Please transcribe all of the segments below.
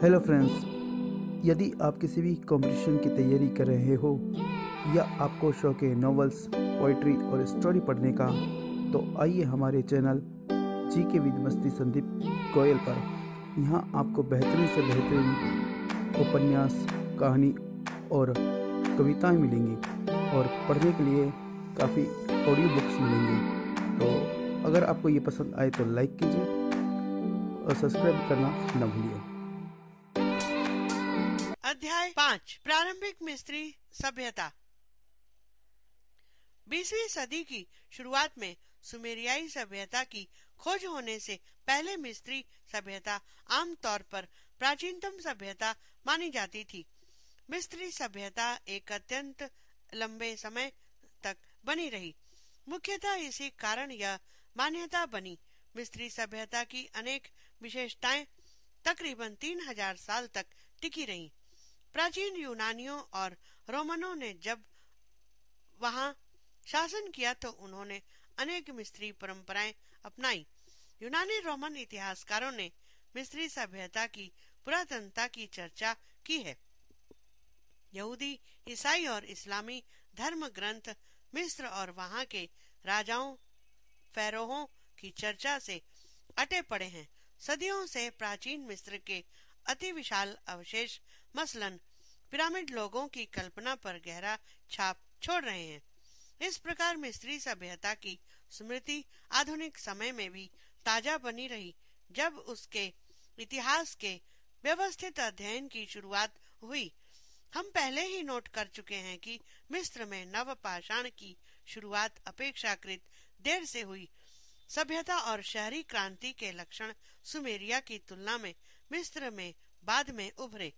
Hello friends यदि आप किसी भी कंपटीशन की तैयारी कर रहे हो या आपको शौक है नॉवेल्स पोइट्री और स्टोरी पढ़ने का तो आइए हमारे चैनल जी के विद मस्ती संदीप गोयल पर यहाँ आपको बेहतरीन से बेहतरीन उपन्यास कहानी और कविताएं मिलेंगी और पढ़ने के लिए काफ़ी ऑडियो बुक्स मिलेंगी तो अगर आपको ये पसंद आए तो लाइक कीजिए और सब्सक्राइब करना न भूलिए पांच प्रारंभिक मिस्री सभ्यता बीसवीं सदी की शुरुआत में सुमेरियाई सभ्यता की खोज होने से पहले मिस्री सभ्यता आमतौर पर प्राचीनतम सभ्यता मानी जाती थी मिस्री सभ्यता एक अत्यंत लंबे समय तक बनी रही मुख्यतः इसी कारण यह मान्यता बनी मिस्री सभ्यता की अनेक विशेषताएं तकरीबन तीन हजार साल तक टिकी रहीं। प्राचीन यूनानियों और रोमनों ने जब वहां शासन किया तो उन्होंने अनेक मिस्त्री परंपराएं अपनाई यूनानी रोमन इतिहासकारों ने मिस्त्री सभ्यता की पुरातनता की चर्चा की है यहूदी ईसाई और इस्लामी धर्म ग्रंथ मिस्र और वहां के राजाओं फैरोहों की चर्चा से अटे पड़े हैं सदियों से प्राचीन मिस्र के अति विशाल अवशेष मसलन पिरामिड लोगों की कल्पना पर गहरा छाप छोड़ रहे हैं इस प्रकार मिस्री सभ्यता की स्मृति आधुनिक समय में भी ताजा बनी रही जब उसके इतिहास के व्यवस्थित अध्ययन की शुरुआत हुई हम पहले ही नोट कर चुके हैं कि मिस्र में नव पाषाण की शुरुआत अपेक्षाकृत देर से हुई सभ्यता और शहरी क्रांति के लक्षण सुमेरिया की तुलना में मिस्र में बाद में उभरे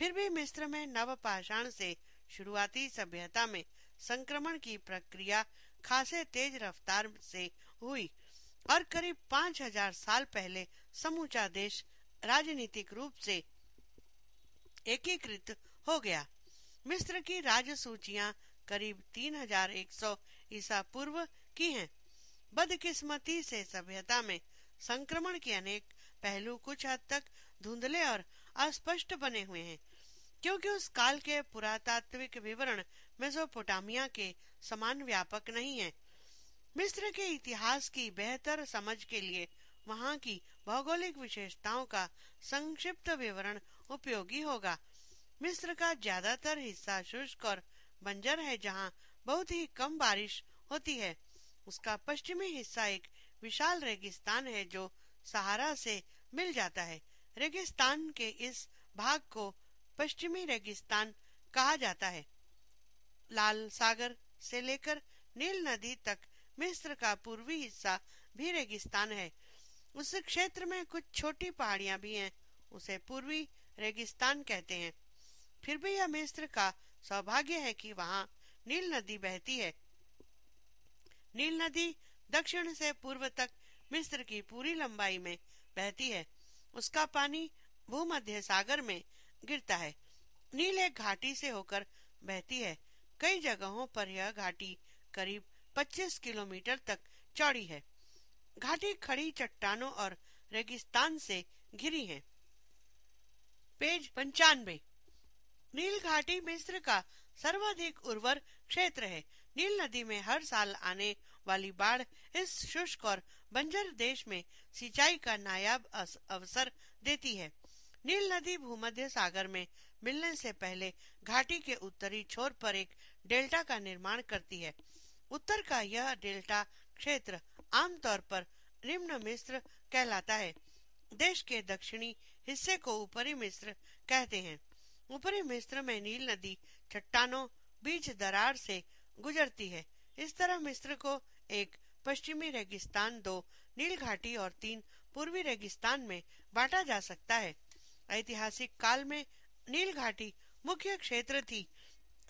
फिर भी मिस्र में नवपाषाण से शुरुआती सभ्यता में संक्रमण की प्रक्रिया खासे तेज रफ्तार से हुई और करीब पांच हजार साल पहले समूचा देश राजनीतिक रूप से एकीकृत हो गया मिस्र की राजसूचियां करीब 3100 ईसा पूर्व की हैं। बदकिस्मती से सभ्यता में संक्रमण के अनेक पहलू कुछ हद तक धुंधले और अस्पष्ट बने हुए हैं क्योंकि उस काल के पुरातात्विक विवरण मेसोपोटामिया के समान व्यापक नहीं है मिस्र के इतिहास की बेहतर समझ के लिए वहाँ की भौगोलिक विशेषताओं का संक्षिप्त विवरण उपयोगी होगा मिस्र का ज्यादातर हिस्सा शुष्क और बंजर है जहाँ बहुत ही कम बारिश होती है उसका पश्चिमी हिस्सा एक विशाल रेगिस्तान है जो सहारा से मिल जाता है रेगिस्तान के इस भाग को पश्चिमी रेगिस्तान कहा जाता है लाल सागर से लेकर नील नदी तक मिस्र का पूर्वी हिस्सा भी रेगिस्तान है उस क्षेत्र में कुछ छोटी पहाड़ियां भी हैं उसे पूर्वी रेगिस्तान कहते हैं फिर भी यह मिस्र का सौभाग्य है कि वहां नील नदी बहती है नील नदी दक्षिण से पूर्व तक मिस्र की पूरी लंबाई में बहती है उसका पानी भूमध्य सागर में गिरता है नील एक घाटी से होकर बहती है कई जगहों पर यह घाटी करीब 25 किलोमीटर तक चौड़ी है घाटी खड़ी चट्टानों और रेगिस्तान से घिरी है पेज पंचानवे नील घाटी मिस्र का सर्वाधिक उर्वर क्षेत्र है नील नदी में हर साल आने वाली बाढ़ इस शुष्क और बंजर देश में सिंचाई का नायाब अवसर देती है नील नदी भूमध्य सागर में मिलने से पहले घाटी के उत्तरी छोर पर एक डेल्टा का निर्माण करती है उत्तर का यह डेल्टा क्षेत्र आमतौर पर निम्न मिस्र कहलाता है देश के दक्षिणी हिस्से को ऊपरी मिस्र कहते हैं ऊपरी मिस्र में नील नदी चट्टानों बीच दरार से गुजरती है इस तरह मिस्र को एक पश्चिमी रेगिस्तान दो नील घाटी और तीन पूर्वी रेगिस्तान में बांटा जा सकता है ऐतिहासिक काल में नील घाटी मुख्य क्षेत्र थी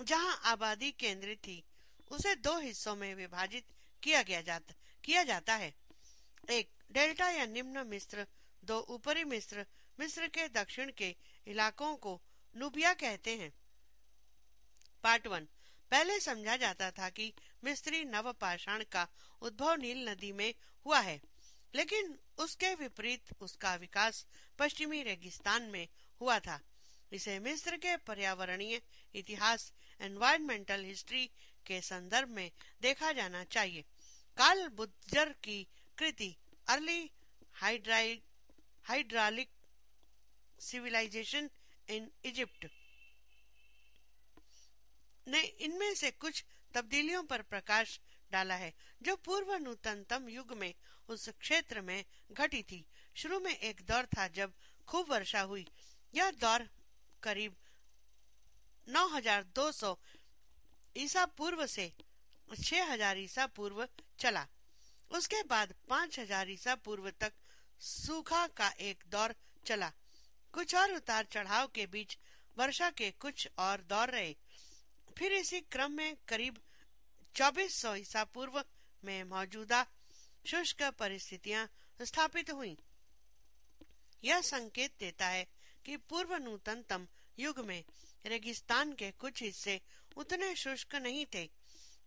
जहां आबादी केंद्रित थी उसे दो हिस्सों में विभाजित किया गया जाता किया जाता है एक डेल्टा या निम्न मिस्र दो ऊपरी मिस्र मिस्र के दक्षिण के इलाकों को नुबिया कहते हैं पार्ट वन पहले समझा जाता था कि मिस्री नवपाषाण का उद्भव नील नदी में हुआ है लेकिन उसके विपरीत उसका विकास पश्चिमी रेगिस्तान में हुआ था इसे मिस्र के पर्यावरणीय इतिहास एनवायरमेंटल हिस्ट्री के संदर्भ में देखा जाना चाहिए काल बुद्धर की कृति early hydraulic civilization in Egypt ने इनमें से कुछ तब्दीलियों पर प्रकाश डाला है जो पूर्व नूतनतम युग में उस क्षेत्र में घटी थी शुरू में एक दौर था जब खूब वर्षा हुई यह दौर करीब 9200 ईसा पूर्व से 6000 ईसा पूर्व चला उसके बाद 5000 ईसा पूर्व तक सूखा का एक दौर चला कुछ और उतार चढ़ाव के बीच वर्षा के कुछ और दौर रहे फिर इसी क्रम में करीब 2400 ईसा पूर्व में मौजूदा शुष्क परिस्थितियां स्थापित हुईं। यह संकेत देता है कि पूर्व नूतनतम युग में रेगिस्तान के कुछ हिस्से उतने शुष्क नहीं थे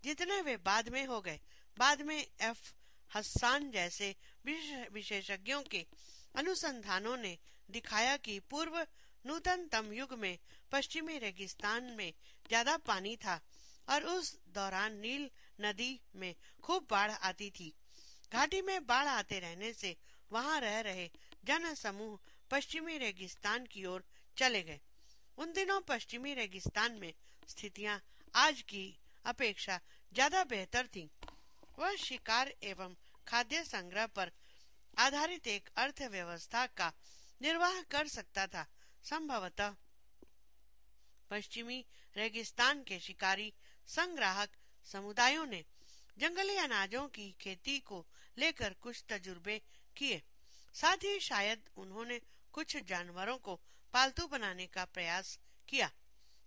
जितने वे बाद में हो गए बाद में एफ हसान जैसे विशेषज्ञों के अनुसंधानों ने दिखाया कि पूर्व नूतनतम युग में पश्चिमी रेगिस्तान में ज्यादा पानी था और उस दौरान नील नदी में खूब बाढ़ आती थी घाटी में बाढ़ आते रहने से वहां रह रहे जन समूह पश्चिमी रेगिस्तान की ओर चले गए उन दिनों पश्चिमी रेगिस्तान में स्थितियां आज की अपेक्षा ज्यादा बेहतर थी वह शिकार एवं खाद्य संग्रह पर आधारित एक अर्थव्यवस्था का निर्वाह कर सकता था संभवतः पश्चिमी रेगिस्तान के शिकारी संग्राहक समुदायों ने जंगली अनाजों की खेती को लेकर कुछ तजुर्बे किए साथ ही शायद उन्होंने कुछ जानवरों को पालतू बनाने का प्रयास किया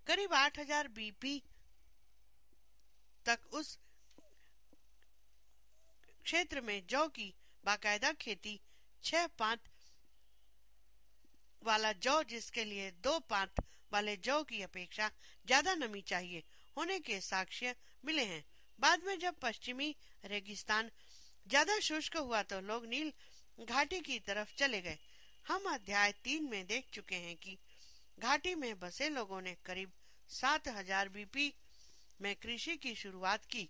करीब 8000 बीपी तक उस क्षेत्र में जौ की बाकायदा खेती छह पांत वाला जौ जिसके लिए दो पांत वाले जौ की अपेक्षा ज्यादा नमी चाहिए होने के साक्ष्य मिले हैं बाद में जब पश्चिमी रेगिस्तान ज्यादा शुष्क हुआ तो लोग नील घाटी की तरफ चले गए हम अध्याय तीन में देख चुके हैं कि घाटी में बसे लोगों ने करीब सात हजार बीपी में कृषि की शुरुआत की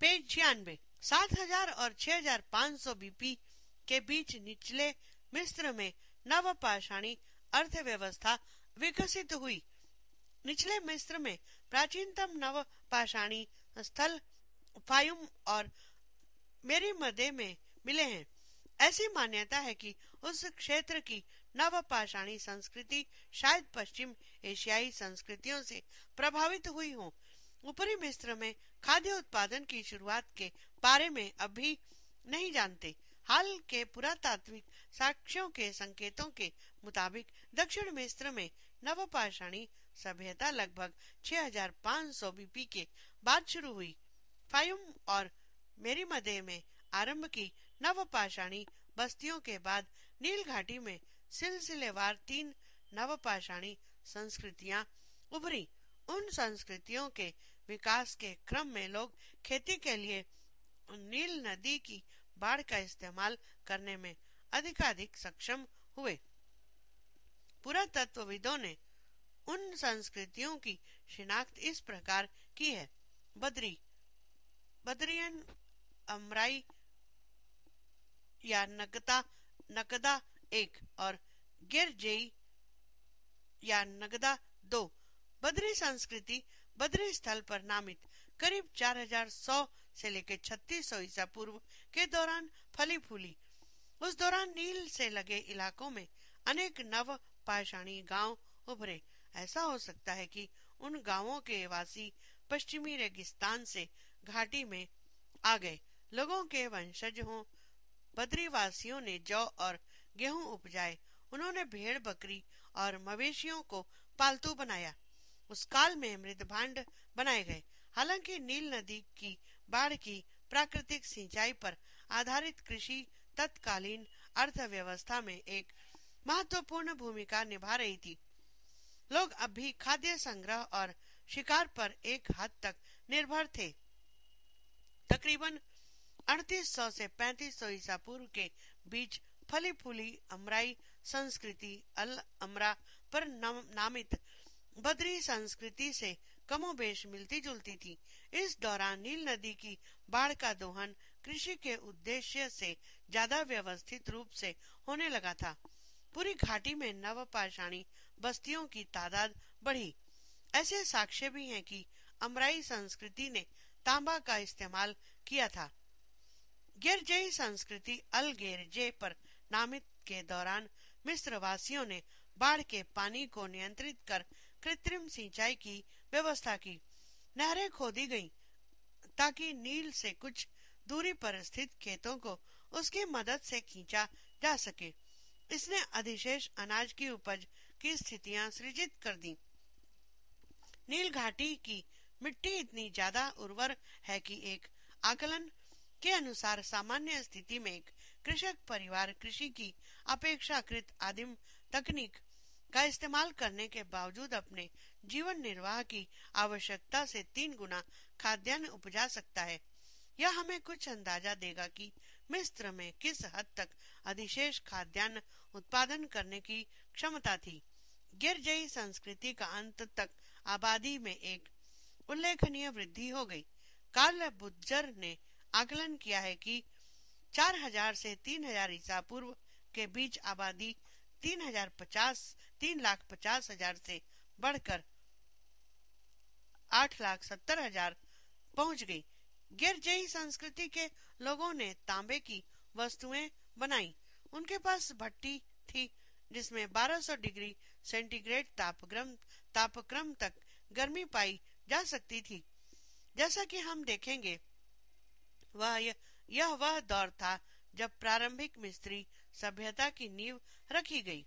पेज छियानबे सात हजार और छह हजार पाँच सौ बीपी के बीच निचले मिस्र में नवपाषाणी अर्थव्यवस्था विकसित हुई निचले मिस्र में प्राचीनतम नवपाषाणी स्थल फायुम और मेरी मदे में मिले हैं ऐसी मान्यता है कि उस क्षेत्र की नवपाषाणी संस्कृति शायद पश्चिम एशियाई संस्कृतियों से प्रभावित हुई हो ऊपरी मिस्र में खाद्य उत्पादन की शुरुआत के बारे में अभी नहीं जानते हाल के पुरातात्विक साक्ष्यों के संकेतों के मुताबिक दक्षिण मिस्र में नवपाषाणी सभ्यता लगभग 6500 बीपी के बाद शुरू हुई फायुम और मेरी मदे में आरंभ की नवपाषाणी बस्तियों के बाद नील घाटी में सिलसिलेवार तीन नवपाषाणी संस्कृतियां उभरी उन संस्कृतियों के विकास के क्रम में लोग खेती के लिए नील नदी की बाढ़ का इस्तेमाल करने में अधिकाधिक सक्षम हुए पुरातत्वविदों ने उन संस्कृतियों की शिनाख्त इस प्रकार की है बद्री बद्रियन अमराई या नगदा नगदा एक और गिरजेई या नगदा दो बद्री संस्कृति बद्री स्थल पर नामित करीब 4100 से लेकर 3600 ईसा पूर्व के दौरान फली फूली उस दौरान नील से लगे इलाकों में अनेक नव पाषाणी गांव उभरे ऐसा हो सकता है कि उन गांवों के वासी पश्चिमी रेगिस्तान से घाटी में आ गए लोगों के वंशज हों बद्रीवासियों ने जौ और गेहूं उपजाए उन्होंने भेड़ बकरी और मवेशियों को पालतू बनाया उस काल में मृद भांड बनाए गए हालांकि नील नदी की बाढ़ की प्राकृतिक सिंचाई पर आधारित कृषि तत्कालीन अर्थव्यवस्था में एक महत्वपूर्ण भूमिका निभा रही थी लोग अब भी खाद्य संग्रह और शिकार पर एक हद तक निर्भर थे तकरीबन अड़तीस सौ से पैंतीस सौ ईसा पूर्व के बीच फली फूली अमराई संस्कृति अल अमरा पर नामित बद्री संस्कृति से कमोबेश मिलती जुलती थी इस दौरान नील नदी की बाढ़ का दोहन कृषि के उद्देश्य से ज्यादा व्यवस्थित रूप से होने लगा था पूरी घाटी में नवपाषाणी बस्तियों की तादाद बढ़ी ऐसे साक्ष्य भी हैं कि अमराई संस्कृति ने तांबा का इस्तेमाल किया था गिरजई संस्कृति गिरजे पर नामित के दौरान मिस्र वासियों ने बाढ़ के पानी को नियंत्रित कर कृत्रिम सिंचाई की व्यवस्था की नहरें खोदी गईं ताकि नील से कुछ दूरी पर स्थित खेतों को उसकी मदद से खींचा जा सके इसने अधिशेष अनाज की उपज की स्थितियां सृजित कर दी नील घाटी की मिट्टी इतनी ज्यादा उर्वर है कि एक आकलन के अनुसार सामान्य स्थिति में कृषक परिवार कृषि की अपेक्षाकृत आदिम तकनीक का इस्तेमाल करने के बावजूद अपने जीवन निर्वाह की आवश्यकता से तीन गुना खाद्यान्न उपजा सकता है यह हमें कुछ अंदाजा देगा कि मिस्र में किस हद तक अधिशेष खाद्यान्न उत्पादन करने की क्षमता थी गिरजयी संस्कृति का अंत तक आबादी में एक उल्लेखनीय वृद्धि हो गई कार्ल बुज्जर ने आकलन किया है कि 4000 से 3000 ईसा पूर्व के बीच आबादी 3050 तीन लाख पचास हजार से बढ़कर आठ लाख सत्तर हजार पहुंच गई गिरजई संस्कृति के लोगों ने तांबे की वस्तुएं बनाई उनके पास भट्टी थी जिसमें 1200 डिग्री सेंटीग्रेड तापक्रम तापक्रम तक गर्मी पाई जा सकती थी जैसा कि हम देखेंगे वह यह वह दौर था जब प्रारंभिक मिस्त्री सभ्यता की नींव रखी गई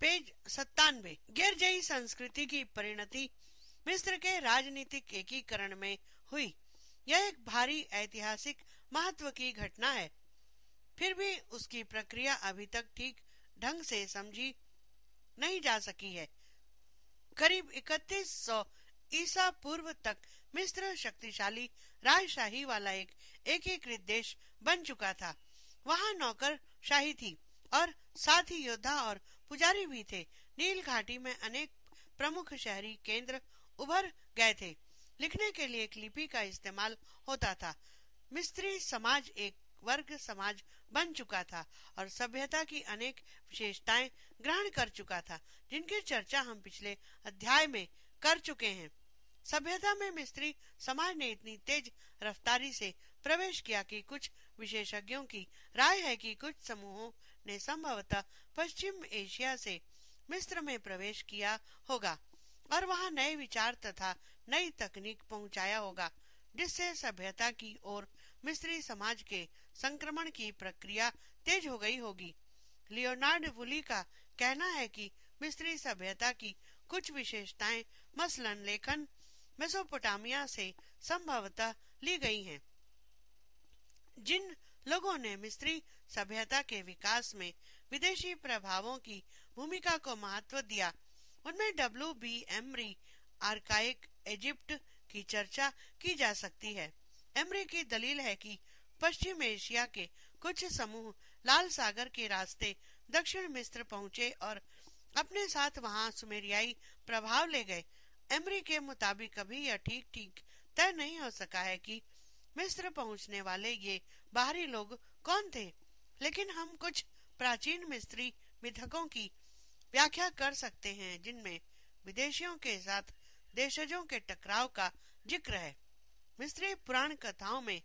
पेज सत्तानवे गिरजयी संस्कृति की परिणति मिस्र के राजनीतिक एकीकरण में हुई यह एक भारी ऐतिहासिक महत्व की घटना है फिर भी उसकी प्रक्रिया अभी तक ठीक ढंग से समझी नहीं जा सकी है करीब 3100 ईसा पूर्व तक मिस्र शक्तिशाली राजशाही वाला एक एकीकृत देश बन चुका था वहाँ नौकर शाही थी और साथ ही योद्धा और पुजारी भी थे नील घाटी में अनेक प्रमुख शहरी केंद्र उभर गए थे लिखने के लिए एक लिपि का इस्तेमाल होता था मिस्त्री समाज एक वर्ग समाज बन चुका था और सभ्यता की अनेक विशेषताएं ग्रहण कर चुका था जिनकी चर्चा हम पिछले अध्याय में कर चुके हैं सभ्यता में मिस्त्री समाज ने इतनी तेज रफ्तारी से प्रवेश किया कि कुछ विशेषज्ञों की राय है कि कुछ समूहों ने संभवतः पश्चिम एशिया से मिस्र में प्रवेश किया होगा और वहां नए विचार तथा नई तकनीक पहुंचाया होगा जिससे सभ्यता की ओर मिस्री समाज के संक्रमण की प्रक्रिया तेज हो गई होगी लियोनार्ड वुली का कहना है कि मिस्री सभ्यता की कुछ विशेषताएं मसलन लेखन मेसोपोटामिया से संभवतः ली गई हैं। जिन लोगों ने मिस्री सभ्यता के विकास में विदेशी प्रभावों की भूमिका को महत्व दिया उनमें W B Emery archaic Egypt की चर्चा की जा सकती है एमरी की दलील है कि पश्चिम एशिया के कुछ समूह लाल सागर के रास्ते दक्षिण मिस्र पहुंचे और अपने साथ वहां सुमेरियाई प्रभाव ले गए एमरी के मुताबिक अभी यह ठीक ठीक तय नहीं हो सका है कि मिस्र पहुंचने वाले ये बाहरी लोग कौन थे लेकिन हम कुछ प्राचीन मिस्त्री मिथकों की व्याख्या कर सकते हैं जिनमें विदेशियों के साथ देशजों के टकराव का जिक्र है मिस्री पुराण कथाओं में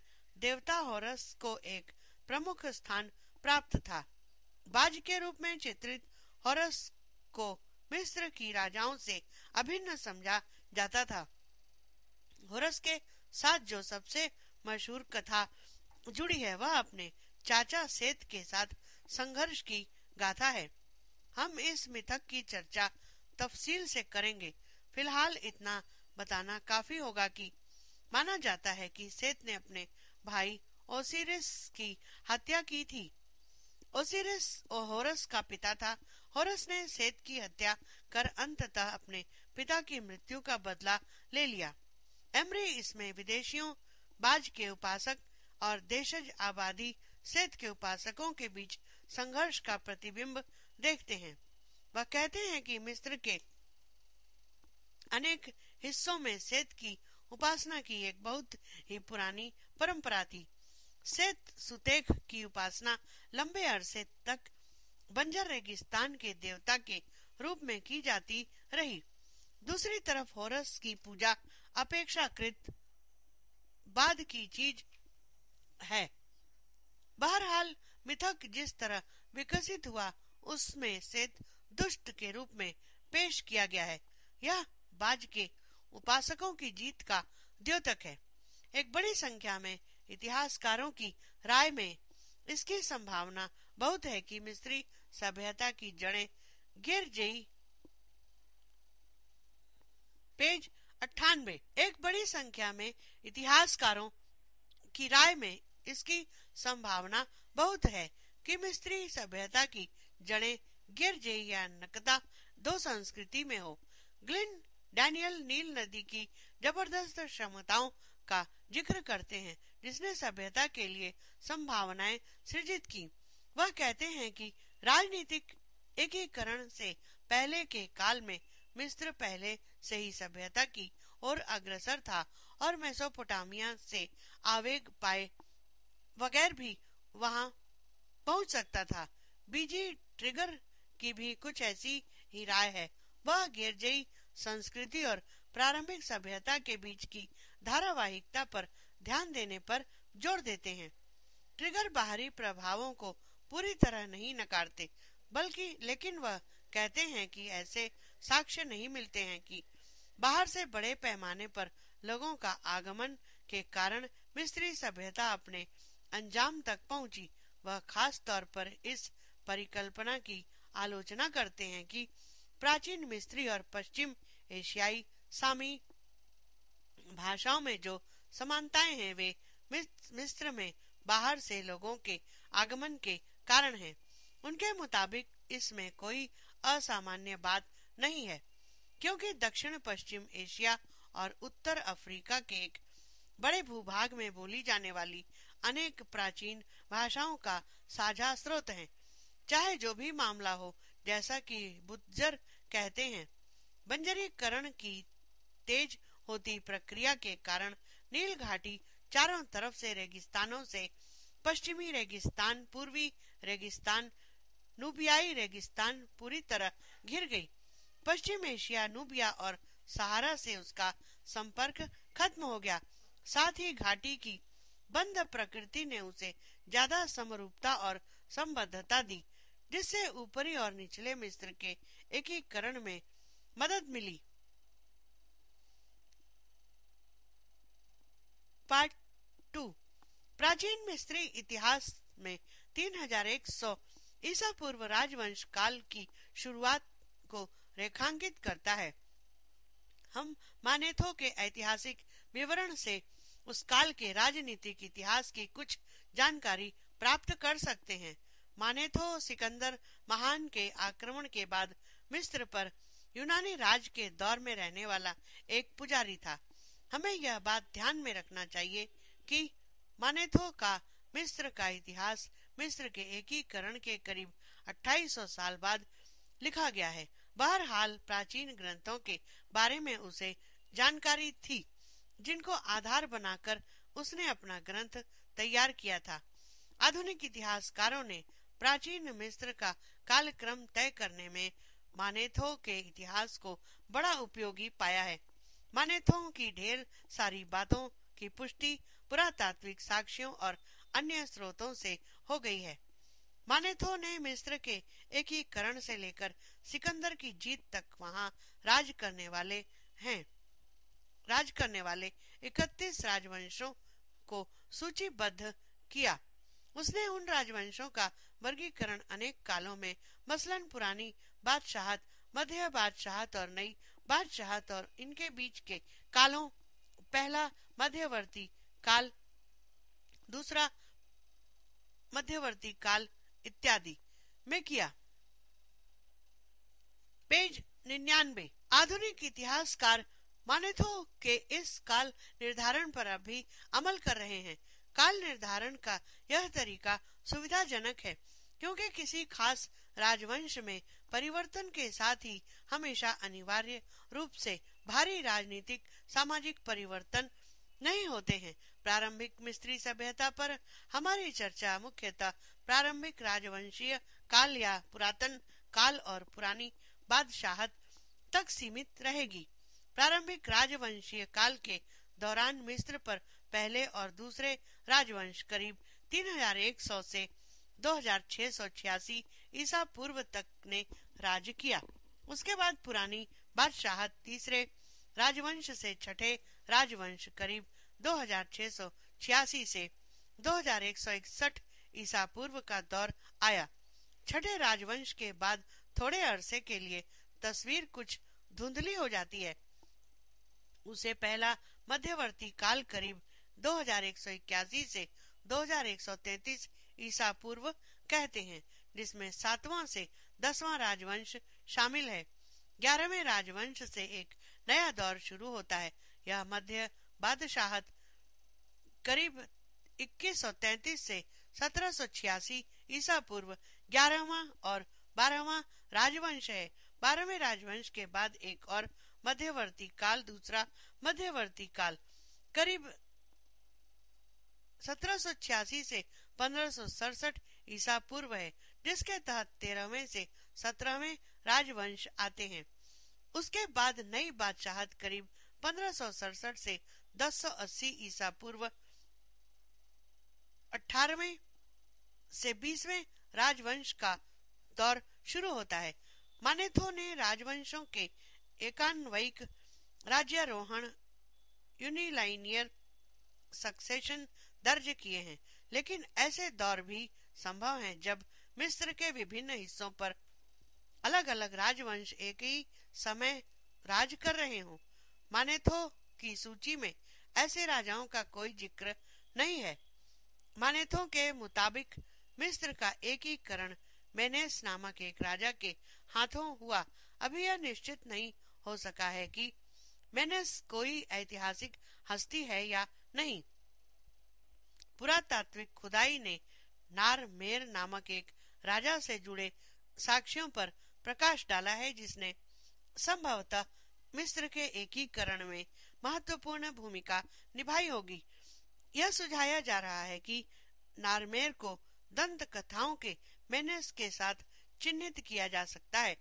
देवता होरस को एक प्रमुख स्थान प्राप्त था बाज के रूप में चित्रित होरस को मिस्र की राजाओं से अभिन्न समझा जाता था होरस के साथ जो सबसे मशहूर कथा जुड़ी है वह अपने चाचा सेत के साथ संघर्ष की गाथा है हम इस मिथक की चर्चा तफसील से करेंगे फिलहाल इतना बताना काफी होगा कि माना जाता है कि सेत ने अपने भाई ओसिरिस की हत्या की थी ओसिरिस ओहोरस का पिता था होरस ने सेत की हत्या कर अंततः अपने पिता की मृत्यु का बदला ले लिया एमरे इसमें विदेशियों बाज के उपासक और देशज आबादी सेत के उपासकों के बीच संघर्ष का प्रतिबिंब देखते हैं वह कहते हैं कि मिस्र के अनेक हिस्सों में सेत की उपासना की एक बहुत ही पुरानी परंपरा थी सेत सुतेख की उपासना लंबे अरसे तक बंजर रेगिस्तान के देवता के रूप में की जाती रही दूसरी तरफ होरस की पूजा अपेक्षाकृत बाद की चीज है बहरहाल मिथक जिस तरह विकसित हुआ उसमें से दुष्ट के रूप में पेश किया गया है यह बाज के उपासकों की जीत का द्योतक है एक बड़ी संख्या में इतिहासकारों की राय में इसकी संभावना बहुत है कि मिस्री सभ्यता की जड़ें गिर जई पेज अट्ठानबे एक बड़ी संख्या में इतिहासकारों की राय में इसकी संभावना बहुत है कि मिस्त्री सभ्यता की जड़ें गिर या नकदा दो संस्कृति में हो ग्लिन डैनियल नील नदी की जबरदस्त क्षमताओं का जिक्र करते हैं जिसने सभ्यता के लिए संभावनाएं सृजित की वह कहते हैं कि राजनीतिक एकीकरण से पहले के काल में मिस्र पहले से ही सभ्यता की ओर अग्रसर था और मेसोपोटामिया से आवेग पाए वगैरह भी वहां पहुंच सकता था बीजी ट्रिगर की भी कुछ ऐसी ही राय है वह गिरजई संस्कृति और प्रारंभिक सभ्यता के बीच की धारावाहिकता पर ध्यान देने पर जोर देते हैं ट्रिगर बाहरी प्रभावों को पूरी तरह नहीं नकारते बल्कि लेकिन वह कहते हैं कि ऐसे साक्ष्य नहीं मिलते हैं कि बाहर से बड़े पैमाने पर लोगों का आगमन के कारण मिस्री सभ्यता अपने अंजाम तक पहुंची वह खास तौर पर इस परिकल्पना की आलोचना करते हैं कि प्राचीन मिस्री और पश्चिम एशियाई सामी भाषाओं में जो समानताएं हैं वे मिस्र में बाहर से लोगों के आगमन के कारण हैं। उनके मुताबिक इसमें कोई असामान्य बात नहीं है क्योंकि दक्षिण पश्चिम एशिया और उत्तर अफ्रीका के एक बड़े भूभाग में बोली जाने वाली अनेक प्राचीन भाषाओं का साझा स्रोत है चाहे जो भी मामला हो जैसा कि बुज्जर कहते हैं बंजरीकरण की तेज होती प्रक्रिया के कारण नील घाटी चारों तरफ से रेगिस्तानों से पश्चिमी रेगिस्तान पूर्वी रेगिस्तान नुबियाई रेगिस्तान पूरी तरह घिर गई पश्चिम एशिया नूबिया और सहारा से उसका संपर्क खत्म हो गया साथ ही घाटी की बंद प्रकृति ने उसे ज्यादा समरूपता और संबद्धता दी जिससे ऊपरी और निचले मिस्र के एकीकरण में मदद मिली पार्ट टू प्राचीन मिस्री इतिहास में 3100 ईसा पूर्व राजवंश काल की शुरुआत को रेखांकित करता है हम थो तो के ऐतिहासिक विवरण से उस काल के राजनीतिक इतिहास की कुछ जानकारी प्राप्त कर सकते हैं मानेथो तो सिकंदर महान के आक्रमण के बाद मिस्र पर यूनानी राज के दौर में रहने वाला एक पुजारी था हमें यह बात ध्यान में रखना चाहिए कि मानेथो तो का मिस्र का इतिहास मिस्र के एकीकरण के करीब 2800 साल बाद लिखा गया है बहरहाल प्राचीन ग्रंथों के बारे में उसे जानकारी थी जिनको आधार बनाकर उसने अपना ग्रंथ तैयार किया था आधुनिक इतिहासकारों ने प्राचीन मिस्र का कालक्रम तय करने में मानेथो के इतिहास को बड़ा उपयोगी पाया है मानेथो की ढेर सारी बातों की पुष्टि पुरातात्विक साक्ष्यों और अन्य स्रोतों से हो गई है मानेथो ने मिस्र के एकीकरण से लेकर सिकंदर की जीत तक वहां राज करने वाले हैं राज करने वाले 31 राजवंशों को सूचीबद्ध किया उसने उन राजवंशों का वर्गीकरण अनेक कालों में मसलन पुरानी बादशाहत मध्य बादशाहत और नई बादशाहत और इनके बीच के कालों पहला मध्यवर्ती काल दूसरा मध्यवर्ती काल इत्यादि में किया पेज निन्यानवे आधुनिक इतिहासकार तो के इस काल निर्धारण पर अभी अमल कर रहे हैं काल निर्धारण का यह तरीका सुविधाजनक है क्योंकि किसी खास राजवंश में परिवर्तन के साथ ही हमेशा अनिवार्य रूप से भारी राजनीतिक सामाजिक परिवर्तन नहीं होते हैं प्रारंभिक मिस्त्री सभ्यता पर हमारी चर्चा मुख्यतः प्रारंभिक राजवंशीय काल या पुरातन काल और पुरानी बादशाहत तक सीमित रहेगी प्रारंभिक राजवंशीय काल के दौरान मिस्र पर पहले और दूसरे राजवंश करीब 3100 से 2686 ईसा पूर्व तक ने राज किया उसके बाद पुरानी बादशाहत तीसरे राजवंश से छठे राजवंश करीब 2686 से 2161 ईसा पूर्व का दौर आया छठे राजवंश के बाद थोड़े अरसे के लिए तस्वीर कुछ धुंधली हो जाती है उसे पहला मध्यवर्ती काल करीब 2181 से 2133 ईसा पूर्व कहते हैं जिसमें सातवां से दसवां राजवंश शामिल है ग्यारहवें राजवंश से एक नया दौर शुरू होता है यह मध्य बादशाहत करीब 2133 से 1786 ईसा पूर्व ग्यारहवा और बारहवा राजवंश है बारहवें राजवंश के बाद एक और मध्यवर्ती काल दूसरा मध्यवर्ती काल करीब सत्रह से पंद्रह ईसा पूर्व है जिसके तहत तेरहवें से सत्रहवें राजवंश आते हैं उसके बाद नई बादशाहत करीब पंद्रह से 1080 ईसा पूर्व अठारवे से बीसवे राजवंश का दौर शुरू होता है मानेथो ने राजवंशों के एकान्वयिक राज्यारोहण यूनिलाइनियर सक्सेशन दर्ज किए हैं लेकिन ऐसे दौर भी संभव हैं जब मिस्र के विभिन्न हिस्सों पर अलग अलग राजवंश एक ही समय राज कर रहे हों मानेथो की सूची में ऐसे राजाओं का कोई जिक्र नहीं है मानेथों के मुताबिक मिस्र का एकीकरण मैनेस नामक एक राजा के हाथों हुआ अभी यह निश्चित नहीं हो सका है कि मैंने कोई ऐतिहासिक हस्ती है या नहीं पुरातात्विक खुदाई ने मेर नामक एक राजा से जुड़े साक्ष्यों पर प्रकाश डाला है जिसने संभवतः मिस्र के एकीकरण में महत्वपूर्ण भूमिका निभाई होगी यह सुझाया जा रहा है कि नारमेर को दंत कथाओं के मेनस के साथ चिन्हित किया जा सकता है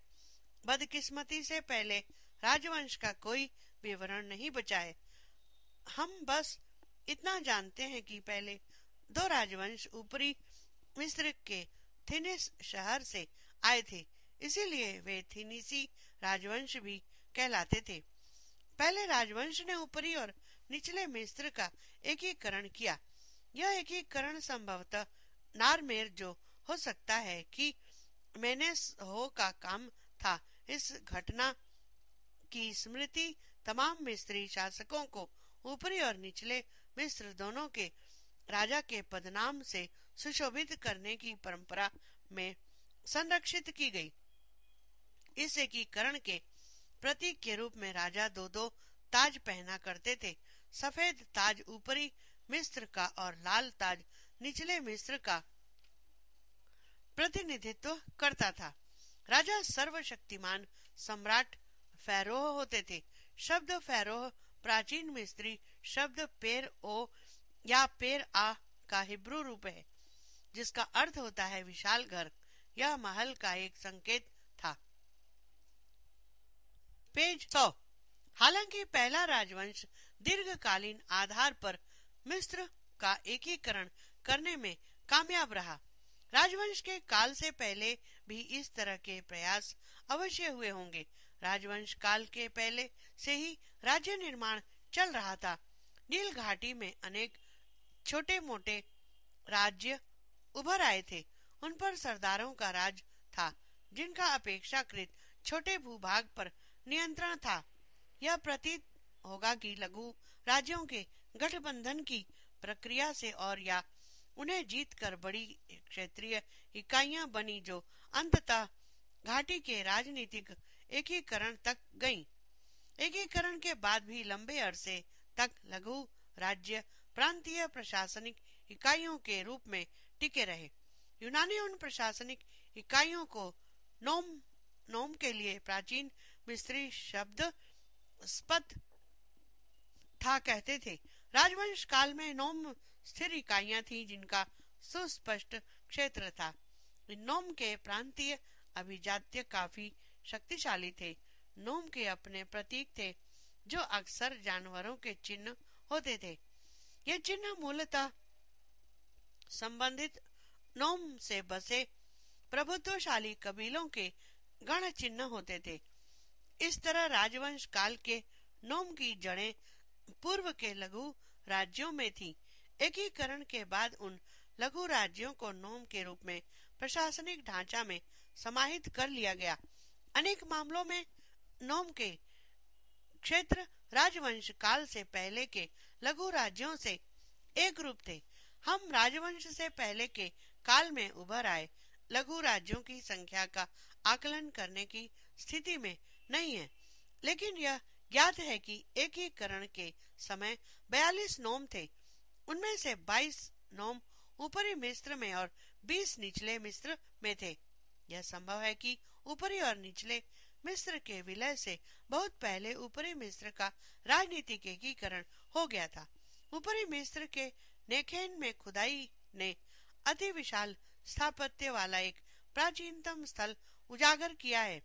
बदकिस्मती से पहले राजवंश का कोई विवरण नहीं बचा है हम बस इतना जानते हैं कि पहले दो राजवंश ऊपरी मिस्र के थिनिस शहर से आए थे इसीलिए वे थिनिसी राजवंश भी कहलाते थे पहले राजवंश ने ऊपरी और निचले मिस्र का एकीकरण किया यह एकीकरण संभवतः नारमेर जो हो सकता है कि मैंने हो का काम था इस घटना की स्मृति तमाम मिस्त्री शासकों को ऊपरी और निचले मिस्र दोनों के राजा के पदनाम से सुशोभित करने की परंपरा में संरक्षित की गई इस एकीकरण के प्रतीक के रूप में राजा दो दो ताज पहना करते थे सफेद ताज ऊपरी मिस्र का और लाल ताज निचले मिस्र का प्रतिनिधित्व करता था राजा सर्वशक्तिमान सम्राट फैरोह होते थे शब्द फैरोह प्राचीन मिस्त्री शब्द पेर ओ या पेर आ का हिब्रू रूप है जिसका अर्थ होता है विशाल घर यह महल का एक संकेत था पेज सौ हालांकि पहला राजवंश दीर्घकालीन आधार पर मिस्र का एकीकरण करने में कामयाब रहा राजवंश के काल से पहले भी इस तरह के प्रयास अवश्य हुए होंगे राजवंश काल के पहले से ही राज्य निर्माण चल रहा था नील घाटी में अनेक छोटे मोटे राज्य उभर आए थे उन पर सरदारों का राज था जिनका अपेक्षाकृत छोटे भूभाग पर नियंत्रण था यह प्रतीत होगा कि लघु राज्यों के गठबंधन की प्रक्रिया से और या उन्हें जीतकर बड़ी क्षेत्रीय इकाइयां बनी जो अंततः घाटी के राजनीतिक एकीकरण तक गईं। एकीकरण के बाद भी लंबे अरसे तक लघु राज्य प्रांतीय प्रशासनिक इकाइयों के रूप में टिके रहे यूनानी उन प्रशासनिक इकाइयों को नोम नोम के लिए प्राचीन मिस्री शब्द स्पत था कहते थे राजवंश काल में नोम स्थिर इकाइयां थी जिनका सुस्पष्ट क्षेत्र था नोम के प्रांतीय अभिजात्य काफी शक्तिशाली थे नोम के अपने प्रतीक थे जो अक्सर जानवरों के चिन्ह होते थे ये चिन्ह मूलतः संबंधित नोम से बसे प्रभुत्वशाली कबीलों के गण चिन्ह होते थे इस तरह राजवंश काल के नोम की जड़ें पूर्व के लघु राज्यों में थी एकीकरण के बाद उन लघु राज्यों को नोम के रूप में प्रशासनिक ढांचा में समाहित कर लिया गया अनेक मामलों में नोम के क्षेत्र राजवंश काल से पहले के लघु राज्यों से एक रूप थे हम राजवंश से पहले के काल में उभर आए लघु राज्यों की संख्या का आकलन करने की स्थिति में नहीं है लेकिन यह ज्ञात है कि एकीकरण के समय 42 नोम थे उनमें से 22 नोम ऊपरी मिस्र में और 20 निचले मिस्र में थे यह संभव है कि ऊपरी और निचले मिस्र के विलय से बहुत पहले ऊपरी मिस्र का राजनीतिक एकीकरण हो गया था ऊपरी मिस्र के नेखेन में खुदाई ने अति विशाल स्थापत्य वाला एक प्राचीनतम स्थल उजागर किया है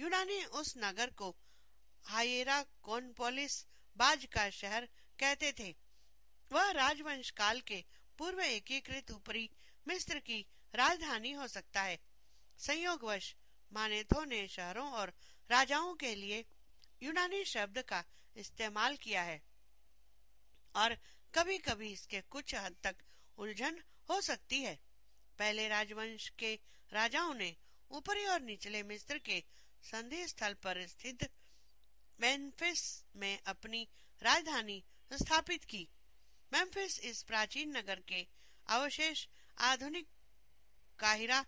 यूनानी उस नगर को हायरा कोनपोलिस बाज का शहर कहते थे वह राजवंश काल के पूर्व एकीकृत ऊपरी मिस्र की राजधानी हो सकता है संयोगवश मानेथों ने शहरों और राजाओं के लिए यूनानी शब्द का इस्तेमाल किया है और कभी कभी इसके कुछ हद तक उलझन हो सकती है पहले राजवंश के राजाओं ने ऊपरी और निचले मिस्र के संधि स्थल पर स्थित में अपनी राजधानी स्थापित की मेम्फिस इस प्राचीन नगर के अवशेष आधुनिक काहिरा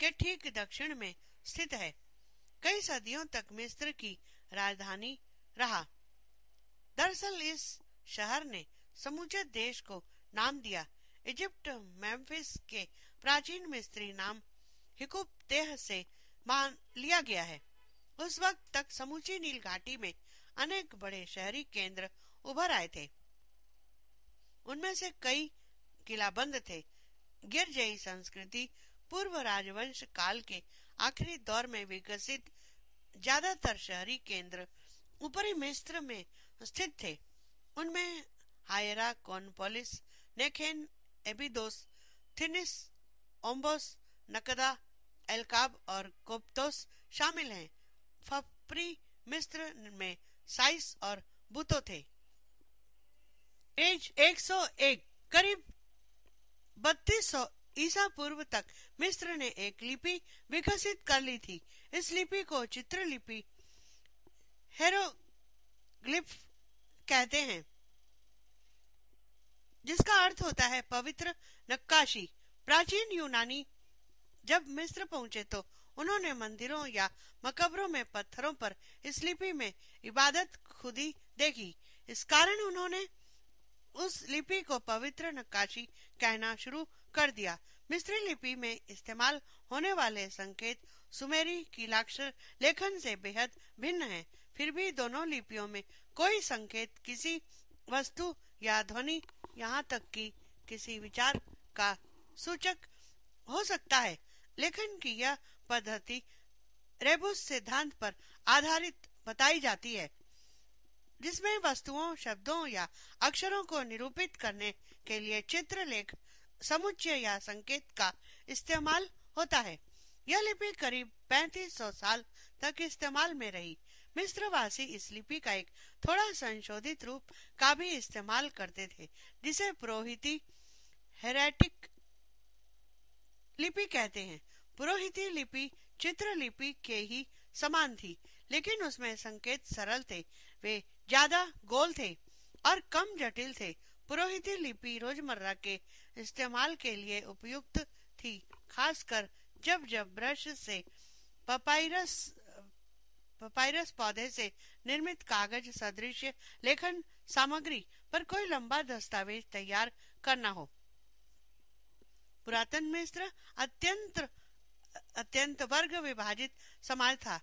के ठीक दक्षिण में स्थित है कई सदियों तक मिस्र की राजधानी रहा दरअसल इस शहर ने समूचे देश को नाम दिया इजिप्ट मेम्फिस के प्राचीन मिस्री नाम हिकुप तेह से मान लिया गया है उस वक्त तक समूची नील घाटी में अनेक बड़े शहरी केंद्र उभर आए थे उनमें से कई किलाबंद थे जयी संस्कृति पूर्व राजवंश काल के आखिरी दौर में विकसित ज्यादातर शहरी केंद्र ऊपरी मिस्र में स्थित थे उनमें हायरा कॉनपोलिस नेखेन एबिदोस थिनिस ओम्बोस नकदा एलकाब और कोप्तोस शामिल हैं फप्री मिस्र में साइस और बुतो थे पेज 101 करीब 3200 ईसा पूर्व तक मिस्र ने एक लिपि विकसित कर ली थी इस लिपि को चित्रलिपि हेरोग्लिफ कहते हैं जिसका अर्थ होता है पवित्र नक्काशी प्राचीन यूनानी जब मिस्र पहुंचे तो उन्होंने मंदिरों या मकबरों में पत्थरों पर इस लिपि में इबादत खुदी देखी इस कारण उन्होंने उस लिपि को पवित्र नक्काशी कहना शुरू कर दिया मिस्री लिपि में इस्तेमाल होने वाले संकेत सुमेरी कीलाक्षर लेखन से बेहद भिन्न है फिर भी दोनों लिपियों में कोई संकेत किसी वस्तु या ध्वनि यहाँ तक कि किसी विचार का सूचक हो सकता है लेखन की यह पद्धति रेबुस सिद्धांत पर आधारित बताई जाती है जिसमें वस्तुओं शब्दों या अक्षरों को निरूपित करने के लिए चित्रलेख समुच्चय या संकेत का इस्तेमाल होता है यह लिपि करीब 3500 साल तक इस्तेमाल में रही मिस्रवासी इस लिपि का एक थोड़ा संशोधित रूप का भी इस्तेमाल करते थे जिसे पुरोहिती हेरेटिक लिपि कहते हैं पुरोहिती लिपि चित्र लिपि के ही समान थी लेकिन उसमें संकेत सरल थे वे ज्यादा गोल थे और कम जटिल थे पुरोहित लिपि रोजमर्रा के इस्तेमाल के लिए उपयुक्त थी खासकर जब जब ब्रश से पपाइरस पपाइरस पौधे से निर्मित कागज सदृश लेखन सामग्री पर कोई लंबा दस्तावेज तैयार करना हो पुरातन मिस्र अत्यंत अत्यंत वर्ग विभाजित समाज था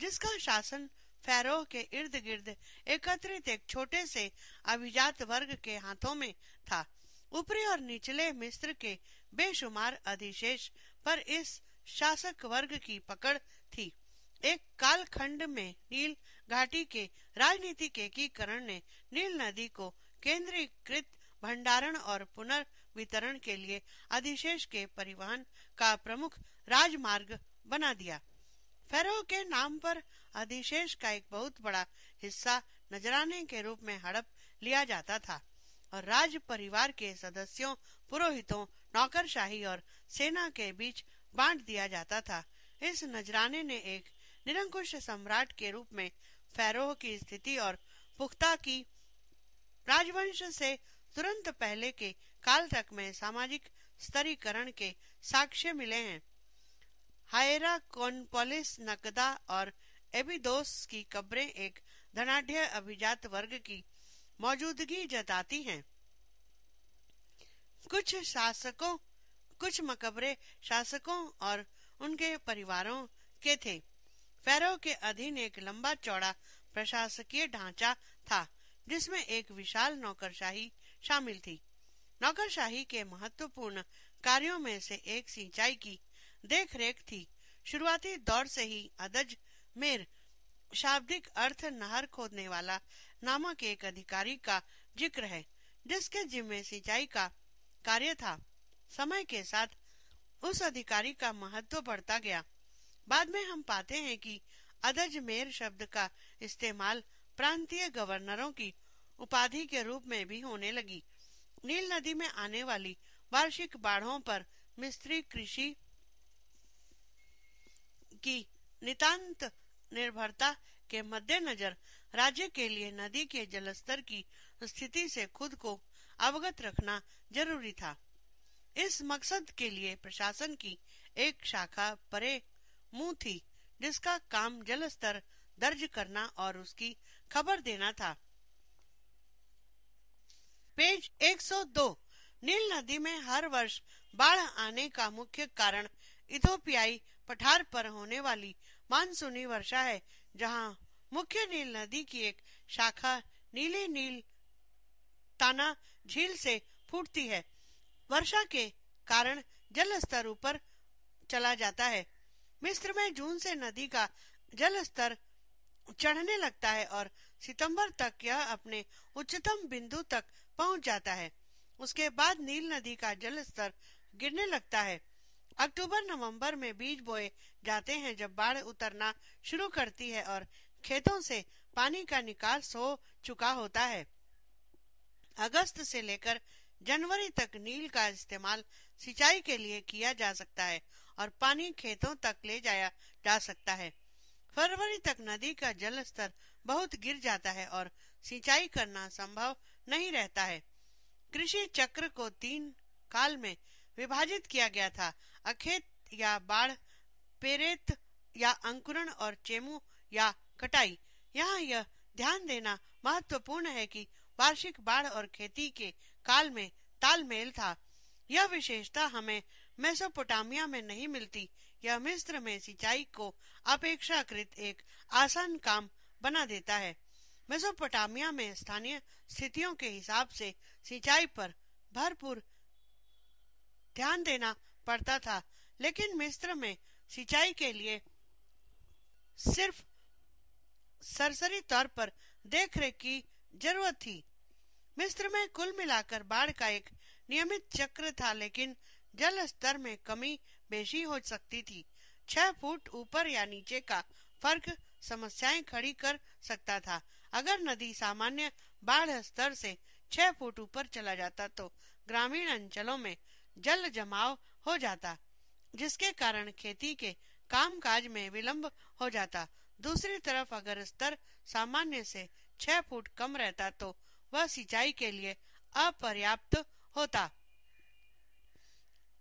जिसका शासन फैरोह के इर्द गिर्द एकत्रित एक छोटे से अभिजात वर्ग के हाथों में था ऊपरी और निचले मिस्र के बेशुमार अधिशेष पर इस शासक वर्ग की पकड़ थी एक कालखंड में नील घाटी के राजनीतिक एकीकरण ने नील नदी को केंद्रीकृत भंडारण और पुनर्वितरण के लिए अधिशेष के परिवहन का प्रमुख राजमार्ग बना दिया फेरो के नाम पर अधिशेष का एक बहुत बड़ा हिस्सा नजराने के रूप में हड़प लिया जाता था और राज परिवार के सदस्यों पुरोहितों नौकरशाही और सेना के बीच बांट दिया जाता था इस नजराने ने एक निरंकुश सम्राट के रूप में फैरोह की स्थिति और पुख्ता की राजवंश से तुरंत पहले के काल तक में सामाजिक स्तरीकरण के साक्ष्य मिले हैं हायरा कॉनपोलिस नकदा और एबिदोस की कब्रें एक धनाढ़ अभिजात वर्ग की मौजूदगी जताती हैं। कुछ शासकों कुछ मकबरे शासकों और उनके परिवारों के थे फैरो के अधीन एक लंबा चौड़ा प्रशासकीय ढांचा था जिसमें एक विशाल नौकरशाही शामिल थी नौकरशाही के महत्वपूर्ण कार्यों में से एक सिंचाई की देखरेख थी शुरुआती दौर से ही अदज मेर शाब्दिक अर्थ नहर खोदने वाला नामक एक अधिकारी का जिक्र है जिसके जिम्मे सिंचाई का कार्य था समय के साथ उस अधिकारी का महत्व बढ़ता गया बाद में हम पाते हैं कि अदज मेर शब्द का इस्तेमाल प्रांतीय गवर्नरों की उपाधि के रूप में भी होने लगी नील नदी में आने वाली वार्षिक बाढ़ों पर मिस्त्री कृषि की नितांत निर्भरता के मद्देनजर राज्य के लिए नदी के जलस्तर की स्थिति से खुद को अवगत रखना जरूरी था इस मकसद के लिए प्रशासन की एक शाखा परे मुंह थी जिसका काम जलस्तर दर्ज करना और उसकी खबर देना था पेज 102 नील नदी में हर वर्ष बाढ़ आने का मुख्य कारण इथोपियाई पठार पर होने वाली मानसूनी वर्षा है जहाँ मुख्य नील नदी की एक शाखा नीले नील ताना झील से फूटती है वर्षा के कारण जल स्तर ऊपर चला जाता है मिस्र में जून से नदी का जल स्तर चढ़ने लगता है और सितंबर तक यह अपने उच्चतम बिंदु तक पहुंच जाता है उसके बाद नील नदी का जल स्तर गिरने लगता है अक्टूबर नवंबर में बीज बोए जाते हैं जब बाढ़ उतरना शुरू करती है और खेतों से पानी का निकास हो चुका होता है अगस्त से लेकर जनवरी तक नील का इस्तेमाल सिंचाई के लिए किया जा सकता है और पानी खेतों तक ले जाया जा सकता है फरवरी तक नदी का जल स्तर बहुत गिर जाता है और सिंचाई करना संभव नहीं रहता है कृषि चक्र को तीन काल में विभाजित किया गया था अखेत या बाढ़ पेरेत या अंकुरण और चेमू या कटाई यहाँ यह ध्यान देना महत्वपूर्ण है कि वार्षिक बाढ़ और खेती के काल में तालमेल था यह विशेषता हमें मेसोपोटामिया में नहीं मिलती यह मिस्र में सिंचाई को अपेक्षाकृत एक आसान काम बना देता है मेसोपोटामिया में स्थानीय स्थितियों के हिसाब से सिंचाई पर भरपूर ध्यान देना पड़ता था लेकिन मिस्र में सिंचाई के लिए सिर्फ सरसरी तौर पर देखरेख की जरूरत थी मिस्र में कुल मिलाकर बाढ़ का एक नियमित चक्र था लेकिन जल स्तर में कमी बेशी हो सकती थी छह फुट ऊपर या नीचे का फर्क समस्याएं खड़ी कर सकता था अगर नदी सामान्य बाढ़ स्तर से छह फुट ऊपर चला जाता तो ग्रामीण अंचलों में जल जमाव हो जाता जिसके कारण खेती के काम काज में विलंब हो जाता दूसरी तरफ अगर स्तर सामान्य से छह फुट कम रहता तो वह सिंचाई के लिए अपर्याप्त होता